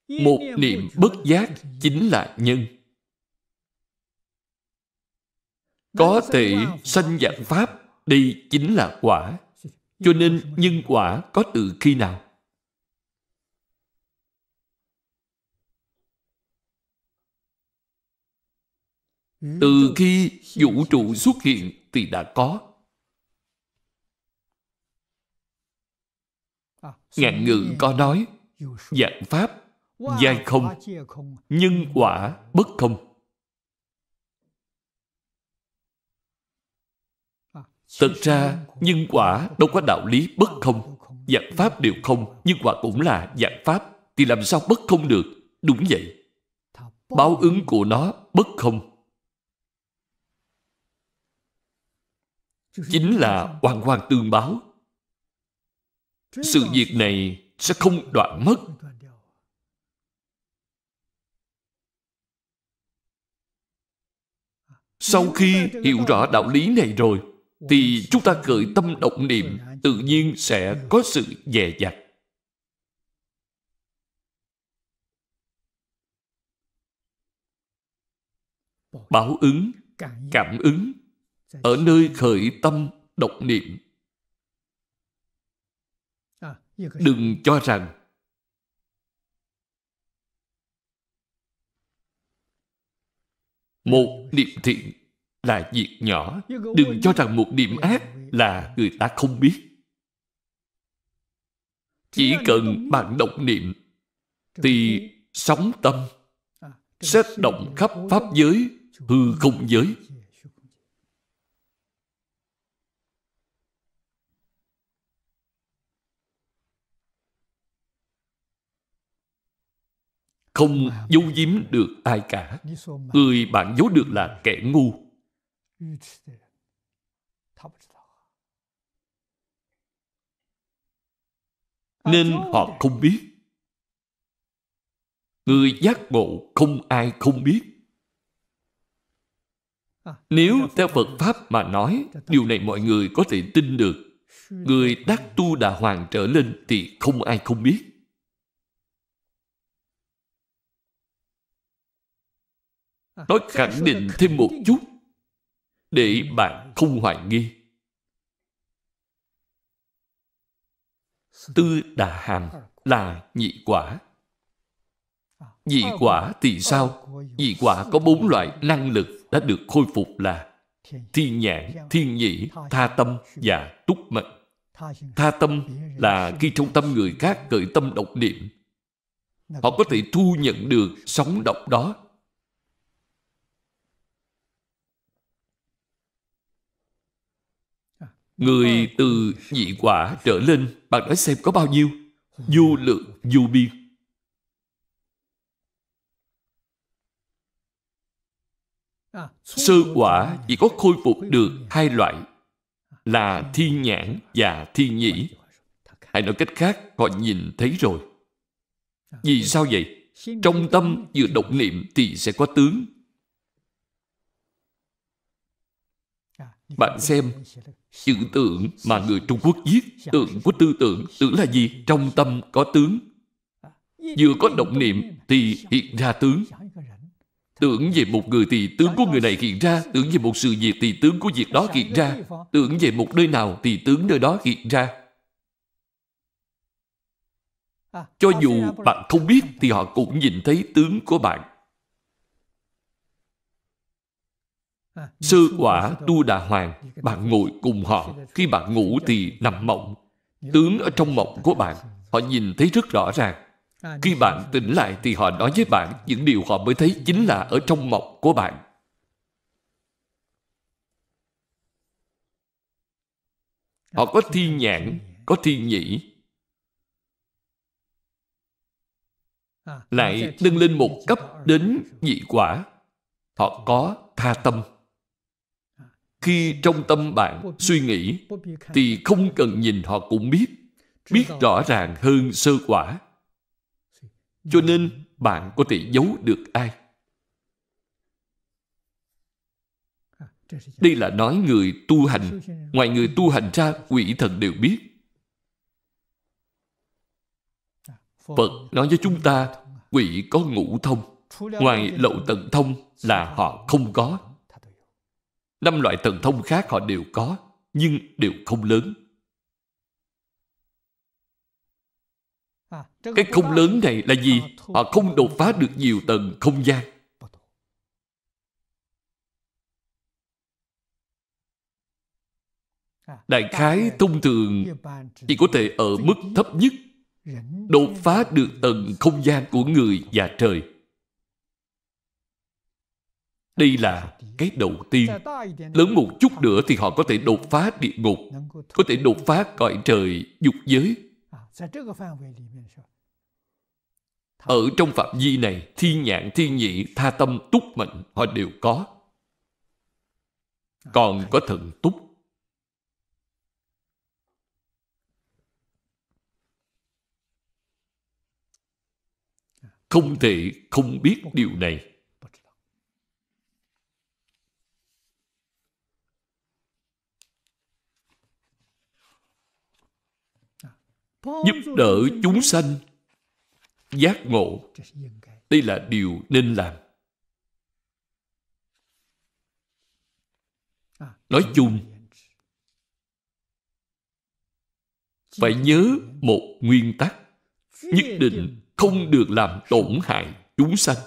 [SPEAKER 1] Một niệm bất giác chính là nhân. Có thể sanh dạng Pháp đây chính là quả. Cho nên nhân quả có từ khi nào? Từ khi vũ trụ xuất hiện thì đã có. Ngạn ngữ có nói, dạng pháp, giai không, nhân quả bất không. Thật ra, nhân quả đâu có đạo lý bất không. Dạng pháp đều không, nhưng quả cũng là dạng pháp. Thì làm sao bất không được? Đúng vậy. Báo ứng của nó bất không. Chính là hoàn hoàn tương báo. Sự việc này sẽ không đoạn mất. Sau khi hiểu rõ đạo lý này rồi, thì chúng ta khởi tâm động niệm tự nhiên sẽ có sự dè dặt báo ứng cảm ứng ở nơi khởi tâm động niệm đừng cho rằng một niệm thiện là việc nhỏ. Đừng cho rằng một điểm ác là người ta không biết. Chỉ cần bạn động niệm thì sóng tâm sẽ động khắp pháp giới, hư không giới. Không giấu giếm được ai cả. Người bạn giấu được là kẻ ngu.
[SPEAKER 3] 愚痴的人，他不知道
[SPEAKER 1] nên ờ, họ không biết. Người giác ngộ không ai không biết. À, Nếu theo Phật Pháp mà nói, điều này mọi người có thể tin được. Người đắc tu đà hoàng trở lên thì không ai không biết.
[SPEAKER 4] À,
[SPEAKER 2] nói khẳng định thêm một
[SPEAKER 1] chút để bạn không hoài nghi. Tư đà hàm là nhị quả. Nhị quả thì sao? Nhị quả có bốn loại năng lực đã được khôi phục là thiên nhãn, thiên nhĩ, tha tâm và túc mệnh. Tha tâm là khi trong tâm người khác gợi tâm độc niệm. Họ có thể thu nhận được sóng độc đó Người ờ. từ nhị quả trở lên Bạn nói xem có bao nhiêu Vô lượng vô biên à, Sơ quả chỉ có khôi phục được hai loại à, Là à. thiên nhãn và thiên nhĩ Hay nói cách khác họ nhìn thấy rồi Vì sao vậy? Trong tâm vừa động niệm thì sẽ có tướng Bạn xem sự tượng mà người Trung Quốc viết tượng của tư tưởng Tưởng là gì? Trong tâm có tướng Vừa có động niệm Thì hiện ra tướng Tưởng về một người thì tướng của người này hiện ra Tưởng về một sự việc thì tướng của việc đó hiện ra Tưởng về một nơi nào thì tướng nơi đó hiện ra Cho dù bạn không biết Thì họ cũng nhìn thấy tướng của bạn À, Sơ quả tu đà hoàng Bạn ngồi cùng họ Khi bạn ngủ thì nằm mộng Tướng ở trong mộng của bạn Họ nhìn thấy rất rõ ràng à, Khi bạn tỉnh lại thì họ nói với bạn Những điều họ mới thấy chính là ở trong mộng của bạn Họ có thi nhãn, có thi nhĩ
[SPEAKER 4] à, Lại
[SPEAKER 1] nâng lên một cấp đến nhị quả Họ có tha tâm khi trong tâm bạn suy nghĩ thì không cần nhìn họ cũng biết biết rõ ràng hơn sơ quả cho nên bạn có thể giấu được ai đây là nói người tu hành ngoài người tu hành ra quỷ thần đều biết phật nói với chúng ta quỷ có ngũ thông ngoài lậu tận thông là họ không có Năm loại thần thông khác họ đều có, nhưng đều không lớn.
[SPEAKER 4] Cái không lớn
[SPEAKER 1] này là gì? Họ không đột phá được nhiều tầng không gian. Đại khái thông thường chỉ có thể ở mức thấp nhất đột phá được tầng không gian của người và trời đây là cái đầu tiên Lớn một chút nữa thì họ có thể đột phá địa ngục Có thể đột phá cõi trời dục giới Ở trong phạm vi này Thiên nhãn thiên nhị, tha tâm, túc mệnh Họ đều có Còn có thần túc Không thể không biết điều này
[SPEAKER 4] giúp đỡ chúng
[SPEAKER 1] sanh giác ngộ đây là điều nên làm nói chung phải nhớ một nguyên tắc nhất định không được làm tổn hại chúng sanh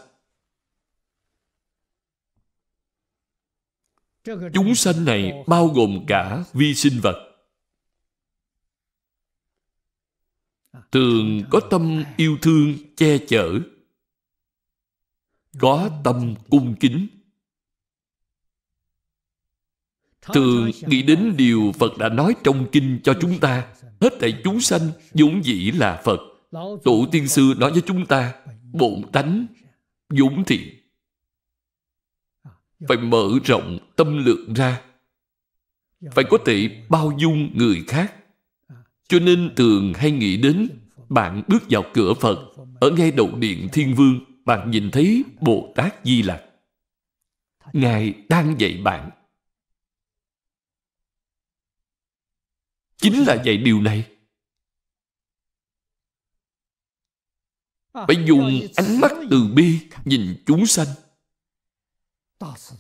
[SPEAKER 1] chúng sanh này bao gồm cả vi sinh vật thường có tâm yêu thương che chở có tâm cung kính thường nghĩ đến điều phật đã nói trong kinh cho chúng ta hết thảy chúng sanh vốn dĩ là phật tổ tiên sư nói với chúng ta bổn tánh vốn thiện phải mở rộng tâm lượng ra phải có thể bao dung người khác cho nên thường hay nghĩ đến bạn bước vào cửa Phật, ở ngay đầu điện Thiên Vương, bạn nhìn thấy Bồ Tát Di Lặc. Ngài đang dạy bạn. Chính là dạy điều này. Phải dùng ánh mắt từ bi nhìn chúng sanh.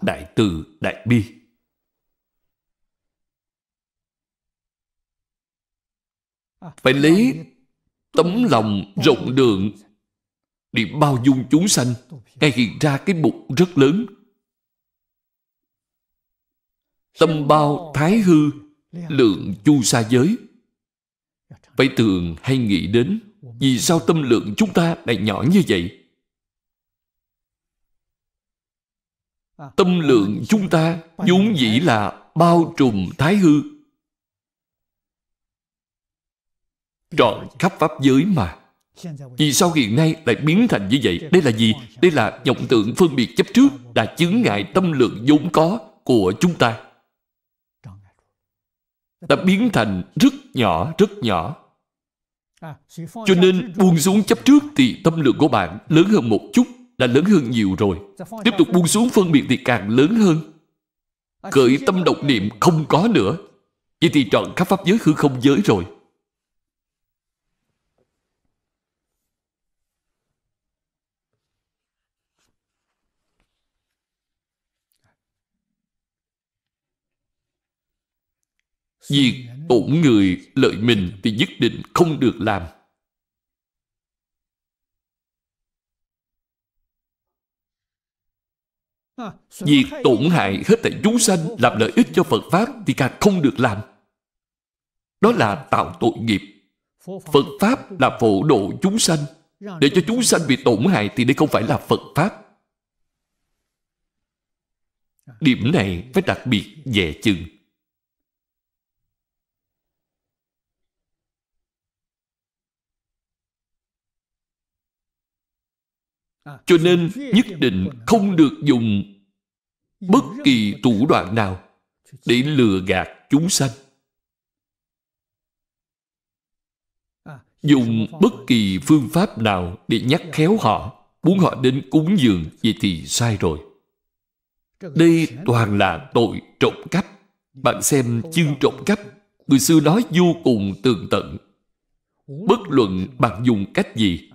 [SPEAKER 1] Đại từ đại bi phải lấy tấm lòng rộng lượng để bao dung chúng sanh ngay hiện ra cái bụng rất lớn tâm bao thái hư lượng chu sa giới phải thường hay nghĩ đến vì sao tâm lượng chúng ta lại nhỏ như vậy tâm lượng chúng ta vốn dĩ là bao trùm thái hư trọn khắp pháp giới mà vì sao hiện nay lại biến thành như vậy đây là gì đây là vọng tượng phân biệt chấp trước đã chướng ngại tâm lượng vốn có của chúng ta đã biến thành rất nhỏ rất nhỏ cho nên buông xuống chấp trước thì tâm lượng của bạn lớn hơn một chút đã lớn hơn nhiều rồi tiếp tục buông xuống phân biệt thì càng lớn hơn Cởi tâm độc niệm không có nữa vậy thì trọn khắp pháp giới hư không giới rồi Việc tổn người lợi mình thì nhất định không được làm. Việc tổn hại hết thảy chúng sanh làm lợi ích cho Phật Pháp thì càng không được làm. Đó là tạo tội nghiệp. Phật Pháp là phổ độ chúng sanh. Để cho chúng sanh bị tổn hại thì đây không phải là Phật Pháp. Điểm này phải đặc biệt dè chừng.
[SPEAKER 4] À, cho nên nhất định
[SPEAKER 1] không được dùng bất kỳ thủ đoạn nào để lừa gạt chúng sanh à, dùng bất kỳ phương pháp nào để nhắc dạ. khéo họ muốn họ đến cúng dường vậy thì sai rồi đây toàn là tội trộm cắp dạ, bạn xem chương trộm cắp người xưa nói vô cùng tường tận bất luận bạn dùng cách gì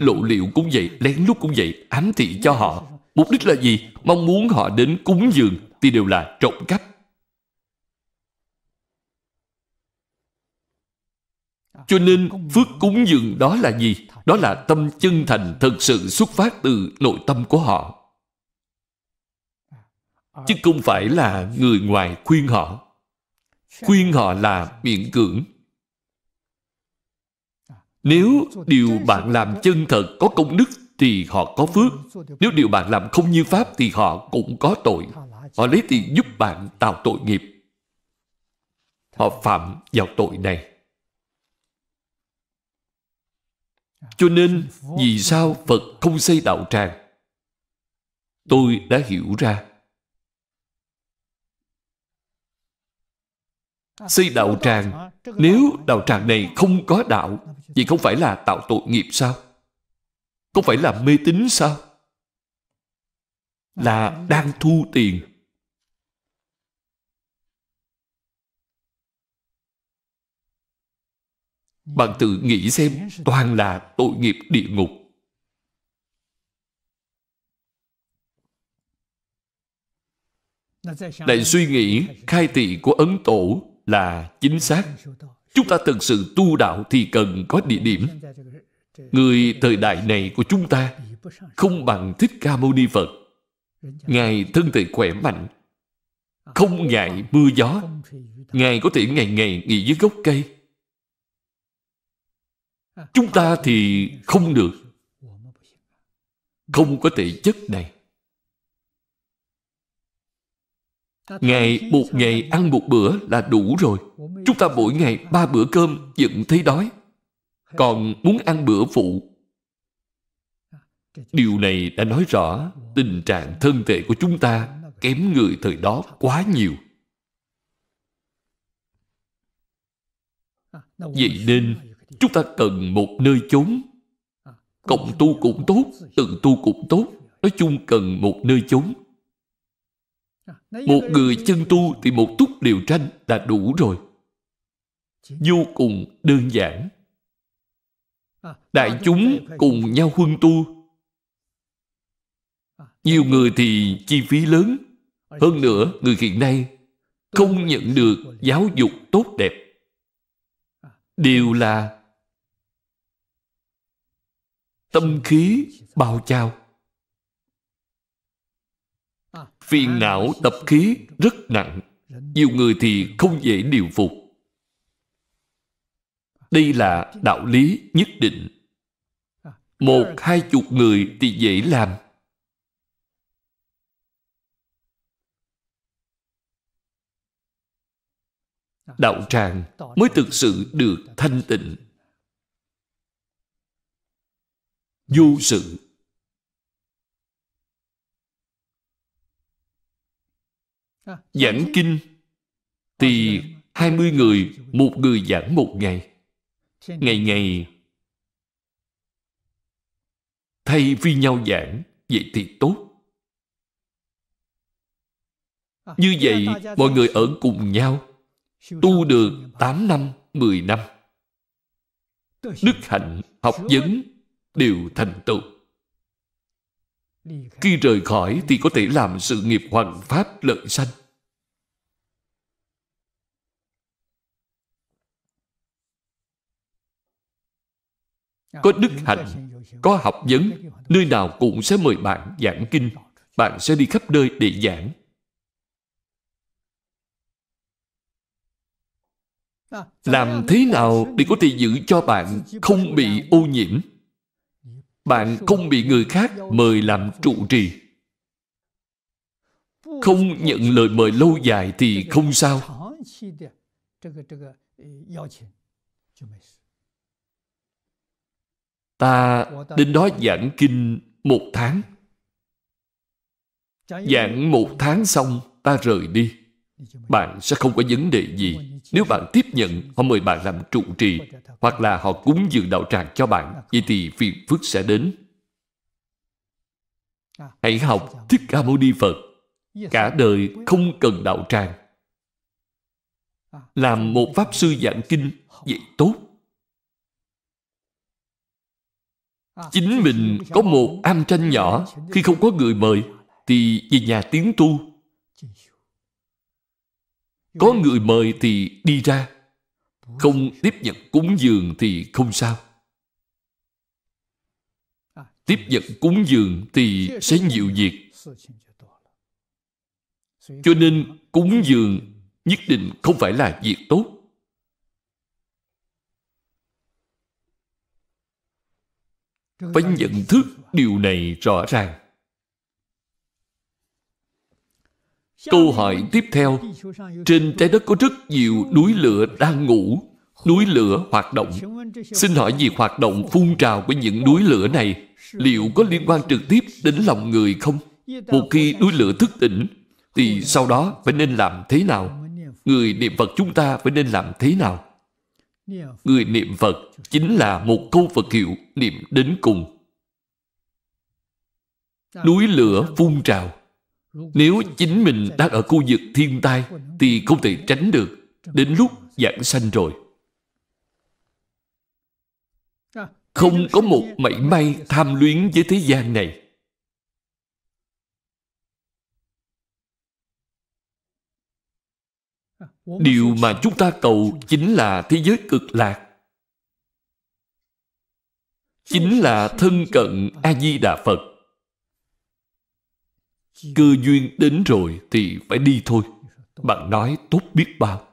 [SPEAKER 1] lộ liệu cũng vậy, lén lút cũng vậy, ám thị cho họ. Mục đích là gì? Mong muốn họ đến cúng dường thì đều là trộm cắp. Cho nên phước cúng dường đó là gì? Đó là tâm chân thành thật sự xuất phát từ nội tâm của họ. Chứ không phải là người ngoài khuyên họ. Khuyên họ là miễn cưỡng. Nếu điều bạn làm chân thật có công đức thì họ có phước. Nếu điều bạn làm không như Pháp thì họ cũng có tội. Họ lấy tiền giúp bạn tạo tội nghiệp. Họ phạm vào tội này. Cho nên, vì sao Phật không xây đạo tràng? Tôi đã hiểu ra. xây đạo tràng nếu đạo tràng này không có đạo vậy không phải là tạo tội nghiệp sao không phải là mê tín sao là đang thu tiền bạn tự nghĩ xem toàn là tội nghiệp địa ngục lại suy nghĩ khai tị của ấn tổ là chính xác chúng ta thực sự tu đạo thì cần có địa điểm người thời đại này của chúng ta không bằng thích ca mâu ni phật ngài thân thể khỏe mạnh không ngại mưa gió ngài có thể ngày ngày nghỉ dưới gốc cây chúng ta thì không được không có thể chất này Ngày một ngày ăn một bữa là đủ rồi. Chúng ta mỗi ngày ba bữa cơm vẫn thấy đói. Còn muốn ăn bữa phụ. Điều này đã nói rõ tình trạng thân thể của chúng ta kém người thời đó quá nhiều. Vậy nên chúng ta cần một nơi chốn. Cộng tu cũng tốt, tự tu cũng tốt. Nói chung cần một nơi chốn một người chân tu thì một túc điều tranh là đủ rồi. Vô cùng đơn giản. Đại chúng cùng nhau huân tu. Nhiều người thì chi phí lớn. Hơn nữa, người hiện nay không nhận được giáo dục tốt đẹp. Điều là tâm khí bao trao phiền não tập khí rất nặng nhiều người thì không dễ điều phục đây là đạo lý nhất định một hai chục người thì dễ làm đạo tràng mới thực sự được thanh tịnh vô sự À, giảng kinh thì hai mươi người, một người giảng một ngày. Ngày ngày thay vì nhau giảng, vậy thì tốt. À, Như vậy, mọi người ở cùng nhau, tu được 8 năm, 10 năm. Đức hạnh, học vấn đều thành tựu. Khi rời khỏi thì có thể làm sự nghiệp hoàn pháp lợi sanh. À, có đức hạnh, có học vấn, nơi nào cũng sẽ mời bạn giảng kinh. Bạn sẽ đi khắp nơi để giảng. À, làm thế nào để có thể giữ cho bạn không bị ô nhiễm? bạn không bị người khác mời làm trụ trì không nhận lời mời lâu dài thì không sao ta đến đó giảng kinh một tháng
[SPEAKER 4] giảng
[SPEAKER 1] một tháng xong ta rời đi bạn sẽ không có vấn đề gì nếu bạn tiếp nhận, họ mời bạn làm trụ trì, hoặc là họ cúng dường đạo tràng cho bạn, vậy thì phiền phức sẽ đến. Hãy học Thích Ca Mâu Ni Phật. Cả đời không cần đạo tràng. Làm một Pháp Sư giảng kinh, vậy tốt. Chính mình có một am tranh nhỏ, khi không có người mời, thì về nhà tiếng tu có người mời thì đi ra Không tiếp nhận cúng dường thì không sao Tiếp nhận cúng dường thì sẽ nhiều việc Cho nên cúng dường nhất định không phải là việc tốt phải nhận thức điều này rõ ràng
[SPEAKER 3] Câu hỏi tiếp theo Trên trái đất
[SPEAKER 1] có rất nhiều núi lửa đang ngủ Núi lửa hoạt động Xin hỏi việc hoạt động phun trào của những núi lửa này Liệu có liên quan trực tiếp đến lòng người không? Một khi núi lửa thức tỉnh Thì sau đó phải nên làm thế nào? Người niệm Phật chúng ta phải nên làm thế nào? Người niệm Phật chính là một câu Phật hiệu niệm đến cùng. Núi lửa phun trào nếu chính mình đang ở khu vực thiên tai Thì không thể tránh được Đến lúc giảng sanh rồi
[SPEAKER 4] Không có một
[SPEAKER 1] mảy may tham luyến với thế gian này Điều mà chúng ta cầu chính là thế giới cực lạc Chính là thân cận A-di-đà Phật Cơ duyên đến rồi thì phải đi thôi. Bạn nói tốt biết bao.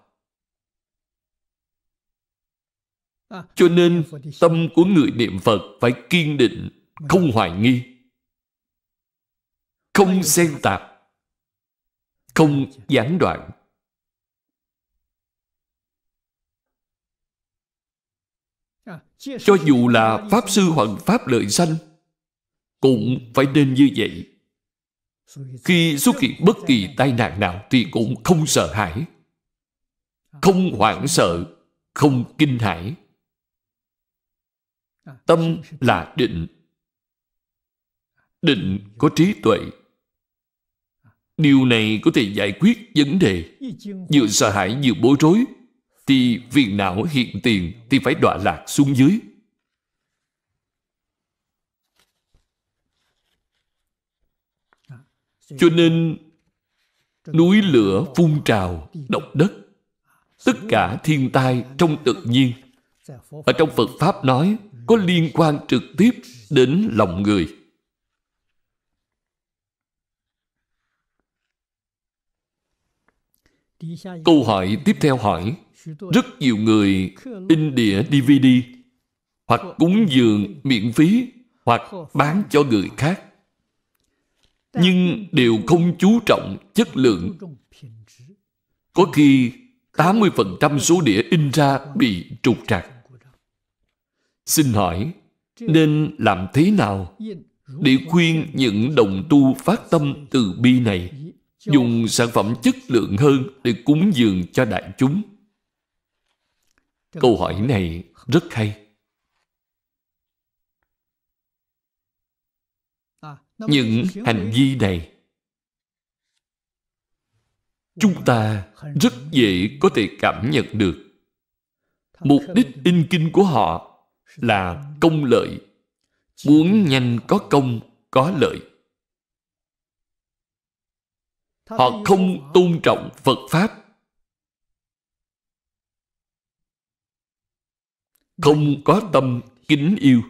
[SPEAKER 1] Cho nên tâm của người niệm Phật phải kiên định, không hoài nghi, không xen tạp, không gián đoạn. Cho dù là Pháp Sư Hoàng Pháp Lợi Sanh, cũng phải nên như vậy. Khi xuất hiện bất kỳ tai nạn nào thì cũng không sợ hãi, không hoảng sợ, không kinh hãi. Tâm là định. Định có trí tuệ. Điều này có thể giải quyết vấn đề. Vừa sợ hãi vừa bối rối, thì phiền não hiện tiền thì phải đọa lạc xuống dưới. Cho nên núi lửa phun trào, động đất, tất cả thiên tai trong tự nhiên ở trong Phật Pháp nói có liên quan trực tiếp đến lòng người.
[SPEAKER 3] Câu hỏi tiếp theo hỏi Rất
[SPEAKER 1] nhiều người in đĩa DVD hoặc cúng dường miễn phí hoặc bán cho người khác nhưng đều không chú trọng chất lượng. Có khi 80% số đĩa in ra bị trục trặc. Xin hỏi, nên làm thế nào để khuyên những đồng tu phát tâm từ bi này dùng sản phẩm chất lượng hơn để cúng dường cho đại chúng? Câu hỏi này rất hay.
[SPEAKER 4] những hành vi này chúng
[SPEAKER 1] ta rất dễ có thể cảm nhận được mục đích in kinh của họ là công lợi muốn nhanh có công có lợi họ không tôn trọng phật pháp không có tâm kính yêu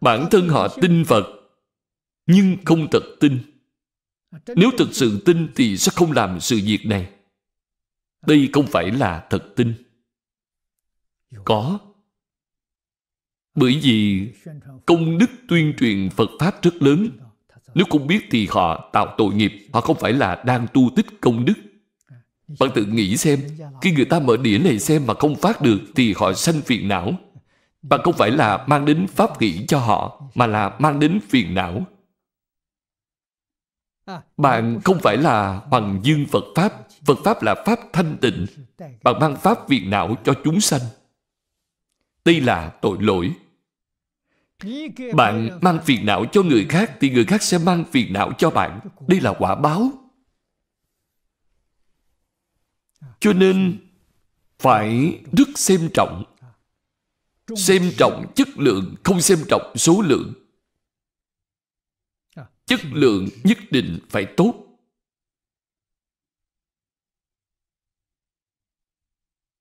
[SPEAKER 4] bản thân họ tin
[SPEAKER 1] phật nhưng không thật tin nếu thực sự tin thì sẽ không làm sự việc này đây không phải là thật tin có bởi vì công đức tuyên truyền phật pháp rất lớn nếu không biết thì họ tạo tội nghiệp họ không phải là đang tu tích công đức bạn tự nghĩ xem khi người ta mở đĩa này xem mà không phát được thì họ sanh phiền não mà không phải là mang đến pháp nghĩ cho họ mà là mang đến phiền não bạn không phải là bằng dương phật pháp phật pháp là pháp thanh tịnh bạn mang pháp phiền não cho chúng sanh đây là tội lỗi bạn mang phiền não cho người khác thì người khác sẽ mang phiền não cho bạn đây là quả báo cho nên phải rất xem trọng xem trọng chất lượng không xem trọng số lượng à. chất lượng nhất định phải tốt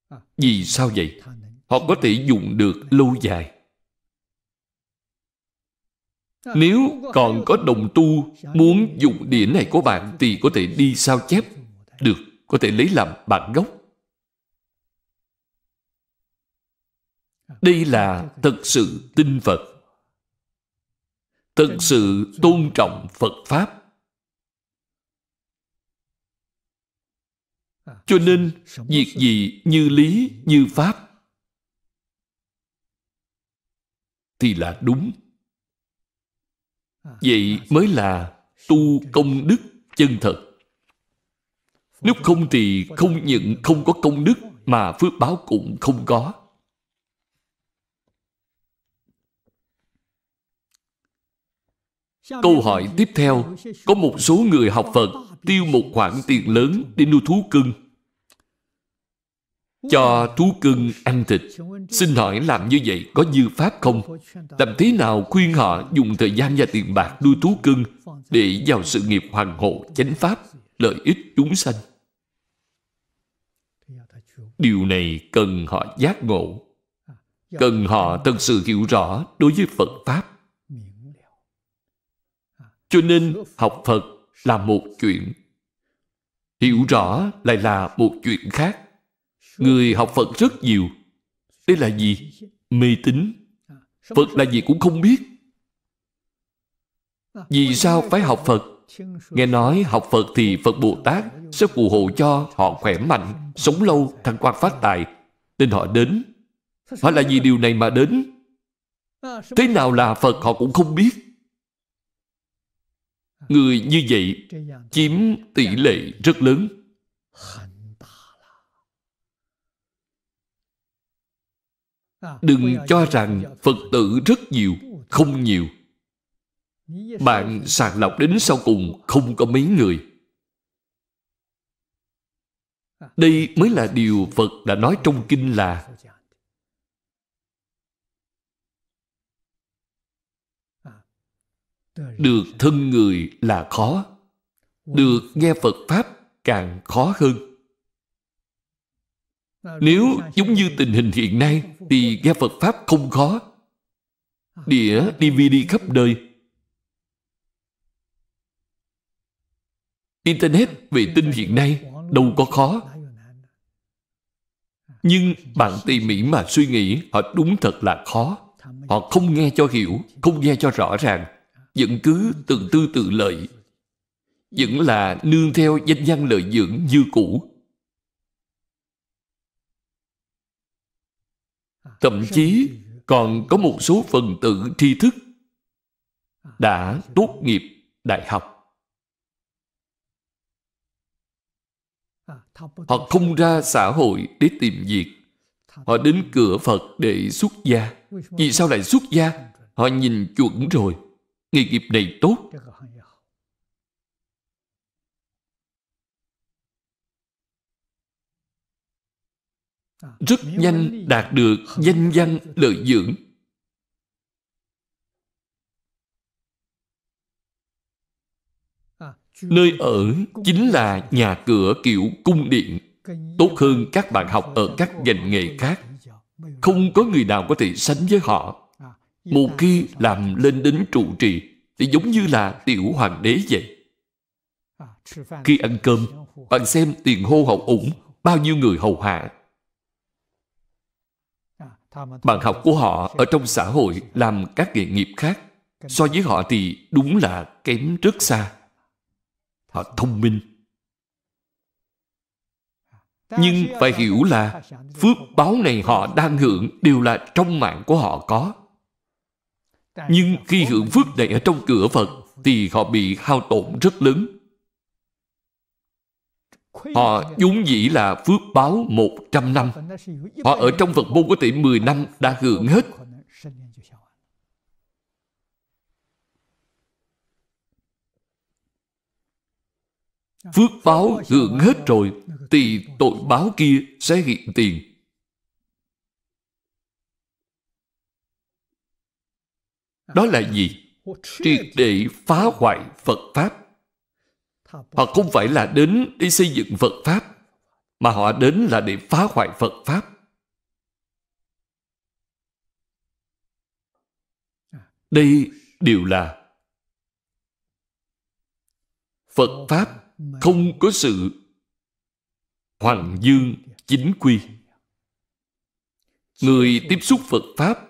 [SPEAKER 1] à. vì sao vậy họ có thể dùng được lâu dài à,
[SPEAKER 4] nếu còn có
[SPEAKER 1] đồng tu muốn dùng đĩa này của bạn thì có thể đi sao chép được, có thể lấy làm bản gốc. đây là thực sự tin phật thực sự tôn trọng phật pháp cho nên việc gì như lý như pháp thì là đúng vậy mới là tu công đức chân thật nếu không thì không những không có công đức mà phước báo cũng không có
[SPEAKER 2] Câu hỏi tiếp theo Có một
[SPEAKER 1] số người học Phật Tiêu một khoản tiền lớn để nuôi thú cưng Cho thú cưng ăn thịt Xin hỏi làm như vậy có dư pháp không? Làm thế nào khuyên họ dùng thời gian và tiền bạc nuôi thú cưng Để vào sự nghiệp hoàng hộ chánh pháp Lợi ích chúng sanh Điều này cần họ giác ngộ Cần họ thật sự hiểu rõ đối với Phật Pháp cho nên học Phật là một chuyện. Hiểu rõ lại là một chuyện khác. Người học Phật rất nhiều. Đây là gì? Mê tín. Phật là gì cũng không biết. Vì sao phải học Phật? Nghe nói học Phật thì Phật Bồ Tát sẽ phù hộ cho họ khỏe mạnh, sống lâu, thăng quan phát tài. Nên họ đến. Họ là vì điều này mà đến. Thế nào là Phật họ cũng không biết người như vậy chiếm tỷ lệ rất lớn
[SPEAKER 4] đừng cho
[SPEAKER 1] rằng phật tử rất nhiều không nhiều bạn sàng lọc đến sau cùng không có mấy người đây mới là điều phật đã nói trong kinh là được thân người là khó được nghe phật pháp càng khó hơn nếu giống như tình hình hiện nay thì nghe phật pháp không khó đĩa dvd khắp nơi, internet vệ tinh hiện nay đâu có khó nhưng bạn tỉ mỉ mà suy nghĩ họ đúng thật là khó họ không nghe cho hiểu không nghe cho rõ ràng vẫn cứ từng tư tự lợi vẫn là nương theo danh văn lợi dưỡng như cũ thậm chí còn có một số phần tử tri thức đã tốt nghiệp đại học họ không ra xã hội để tìm việc họ đến cửa phật để xuất gia vì sao lại xuất gia họ nhìn chuẩn rồi nghề nghiệp này tốt
[SPEAKER 4] rất nhanh đạt được danh văn lợi dưỡng nơi
[SPEAKER 1] ở chính là nhà cửa kiểu cung điện tốt hơn các bạn học ở các ngành nghề khác không có người nào có thể sánh với họ một khi làm lên đến trụ trì Thì giống như là tiểu hoàng đế vậy Khi ăn cơm Bạn xem tiền hô hậu ủng Bao nhiêu người hầu hạ Bạn học của họ Ở trong xã hội Làm các nghề nghiệp khác So với họ thì đúng là kém rất xa Họ thông minh
[SPEAKER 2] Nhưng phải hiểu là
[SPEAKER 1] Phước báo này họ đang hưởng Đều là trong mạng của họ có nhưng khi hưởng phước này ở trong cửa phật thì họ bị hao tổn rất lớn Họ vốn dĩ là phước báo 100 năm.
[SPEAKER 3] Họ ở trong Phật
[SPEAKER 1] môn có thể 10 năm đã hưởng
[SPEAKER 4] hết. Phước báo hưởng hết rồi
[SPEAKER 1] thì tội báo kia sẽ hiện tiền. đó là gì triệt để phá hoại phật pháp họ không phải là đến để xây dựng phật pháp mà họ đến là để phá hoại phật pháp đây đều là phật pháp không có sự hoàng dương chính quy người tiếp xúc phật pháp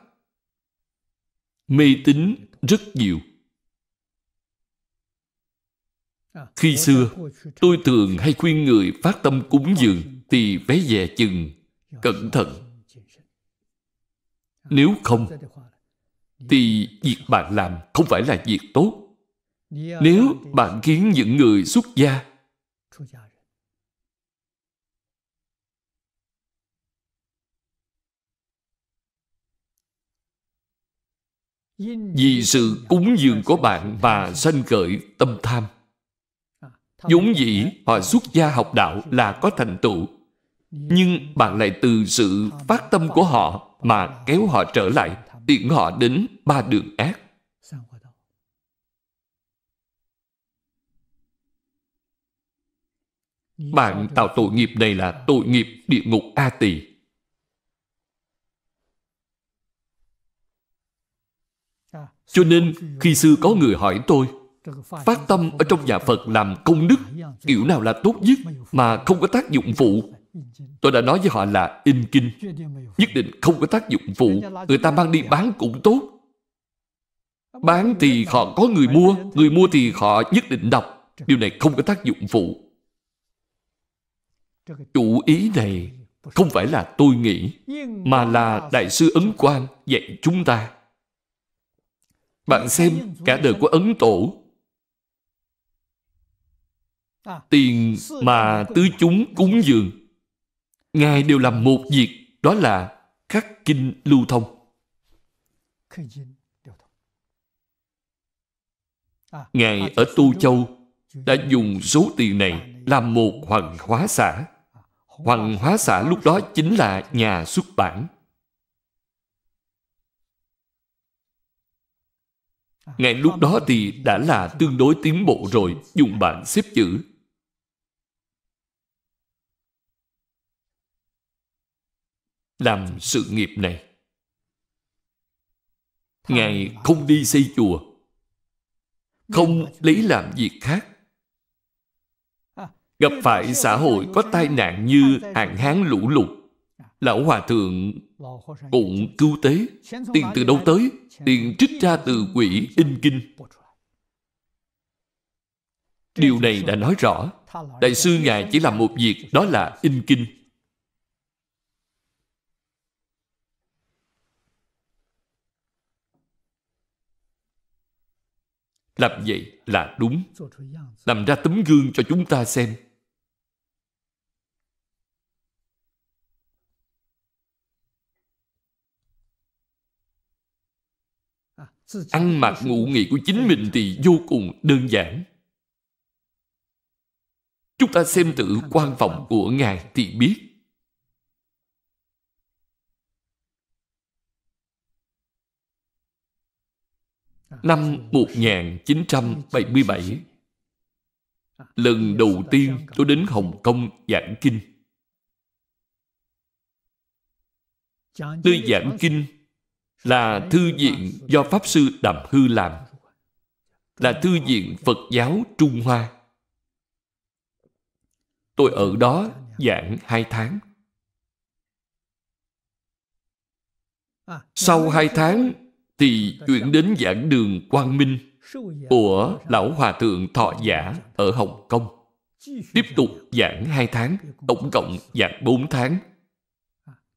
[SPEAKER 1] mê tín rất nhiều khi xưa tôi thường hay khuyên người phát tâm cúng dường thì vé dè chừng cẩn thận nếu không thì việc bạn làm không phải là việc tốt nếu bạn khiến những người xuất gia vì sự cúng dường của bạn mà sanh khởi tâm tham vốn dĩ họ xuất gia học đạo là có thành tựu nhưng bạn lại từ sự phát tâm của họ mà kéo họ trở lại tiện họ đến ba đường ác bạn tạo tội nghiệp này là tội nghiệp địa ngục a tỳ Cho nên khi xưa có người hỏi tôi Phát tâm ở trong nhà Phật làm công đức Kiểu nào là tốt nhất Mà không có tác dụng phụ Tôi đã nói với họ là in kinh Nhất định không có tác dụng phụ Người ta mang đi bán cũng tốt Bán thì họ có người mua Người mua thì họ nhất định đọc Điều này không có tác dụng phụ Chủ ý này không phải là tôi nghĩ Mà là Đại sư Ấn Quang dạy chúng ta bạn xem cả đời của Ấn Tổ à, Tiền mà tứ chúng cúng dường Ngài đều làm một việc Đó là khắc kinh lưu thông à, Ngài à, ở Tu Châu Đã dùng số tiền này Làm một hoàng hóa xã Hoàng hóa xã lúc đó chính là nhà xuất bản Ngay lúc đó thì đã là tương đối tiến bộ rồi, dùng bảng xếp chữ. Làm sự nghiệp này. Ngài không đi xây chùa, không lấy làm việc khác. Gặp phải xã hội có tai nạn như hạn hán lũ lụt, Lão Hòa Thượng cũng cứu tế. Tiền từ đâu tới? Tiền trích ra từ quỷ in kinh. Điều này đã nói rõ. Đại sư Ngài chỉ làm một việc, đó là in kinh. Làm vậy là đúng Làm ra tấm gương cho chúng ta xem ăn mặc ngủ nghỉ của chính mình thì vô cùng đơn giản chúng ta xem tự quan vọng của ngài thì biết Năm 1977 Lần đầu tiên tôi đến Hồng Kông giảng kinh
[SPEAKER 3] Nơi giảng kinh
[SPEAKER 1] là thư viện do Pháp Sư Đàm Hư làm, là thư viện Phật giáo Trung Hoa. Tôi ở đó giảng hai tháng. Sau hai tháng thì chuyển đến giảng đường Quang Minh của Lão Hòa Thượng Thọ Giả ở Hồng Kông. Tiếp tục giảng hai tháng, tổng cộng giảng bốn tháng.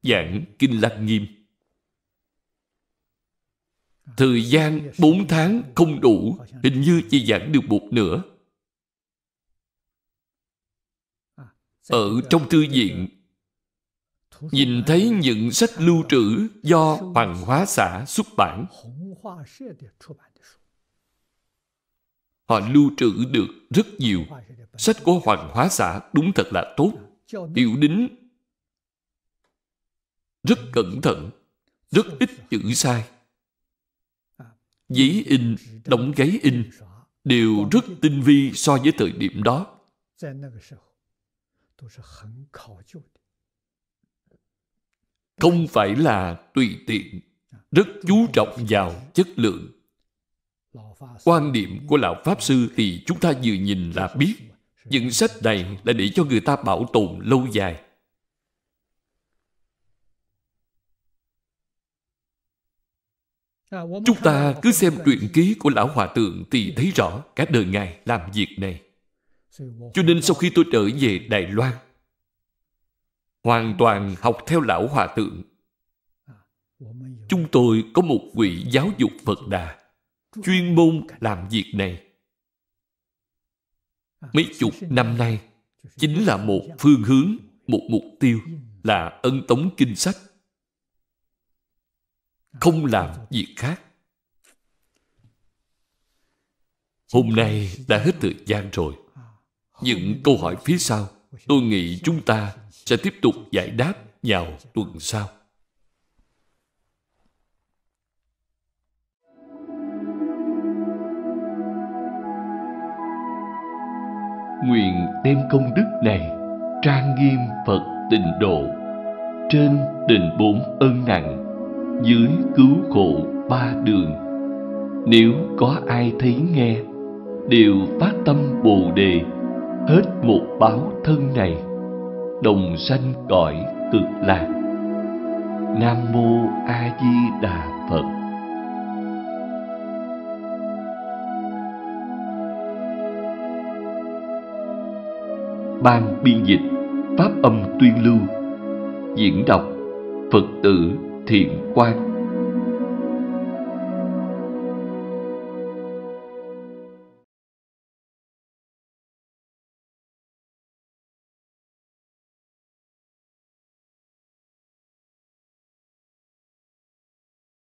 [SPEAKER 1] Giảng Kinh Lăng Nghiêm. Thời gian 4 tháng không đủ Hình như chỉ giảng được một nửa Ở trong thư viện Nhìn thấy những sách lưu trữ Do Hoàng Hóa Xã xuất bản Họ lưu trữ được rất nhiều Sách của Hoàng Hóa Xã đúng thật là tốt Hiệu đính Rất cẩn thận Rất ít chữ sai giấy in, đóng giấy in đều rất tinh vi so với thời điểm đó. Không phải là tùy tiện, rất chú trọng vào chất lượng. Quan điểm của Lão Pháp Sư thì chúng ta vừa nhìn là biết. Những sách này là để cho người ta bảo tồn lâu dài.
[SPEAKER 4] À, Chúng ta cứ xem truyện
[SPEAKER 1] ký của Lão Hòa Thượng thì thấy rõ cả đời Ngài làm việc này. Cho nên sau khi tôi trở về Đài Loan, hoàn toàn học theo Lão Hòa Thượng. À, Chúng tôi có một quỹ giáo dục Phật Đà, chuyên môn làm việc này. À, Mấy chục năm nay, chính là một phương hướng, một mục tiêu ừ. là ân tống kinh sách không làm việc khác hôm nay đã hết thời gian rồi những câu hỏi phía sau tôi nghĩ chúng ta sẽ tiếp tục giải đáp vào tuần sau nguyện đem công đức này trang nghiêm phật tịnh độ trên đền bốn ân nặng dưới cứu khổ ba đường nếu có ai thấy nghe đều phát tâm bồ đề hết một báo thân này đồng sanh cõi cực lạc nam mô a di đà phật ban biên dịch pháp âm tuyên lưu diễn đọc phật tử thiện quan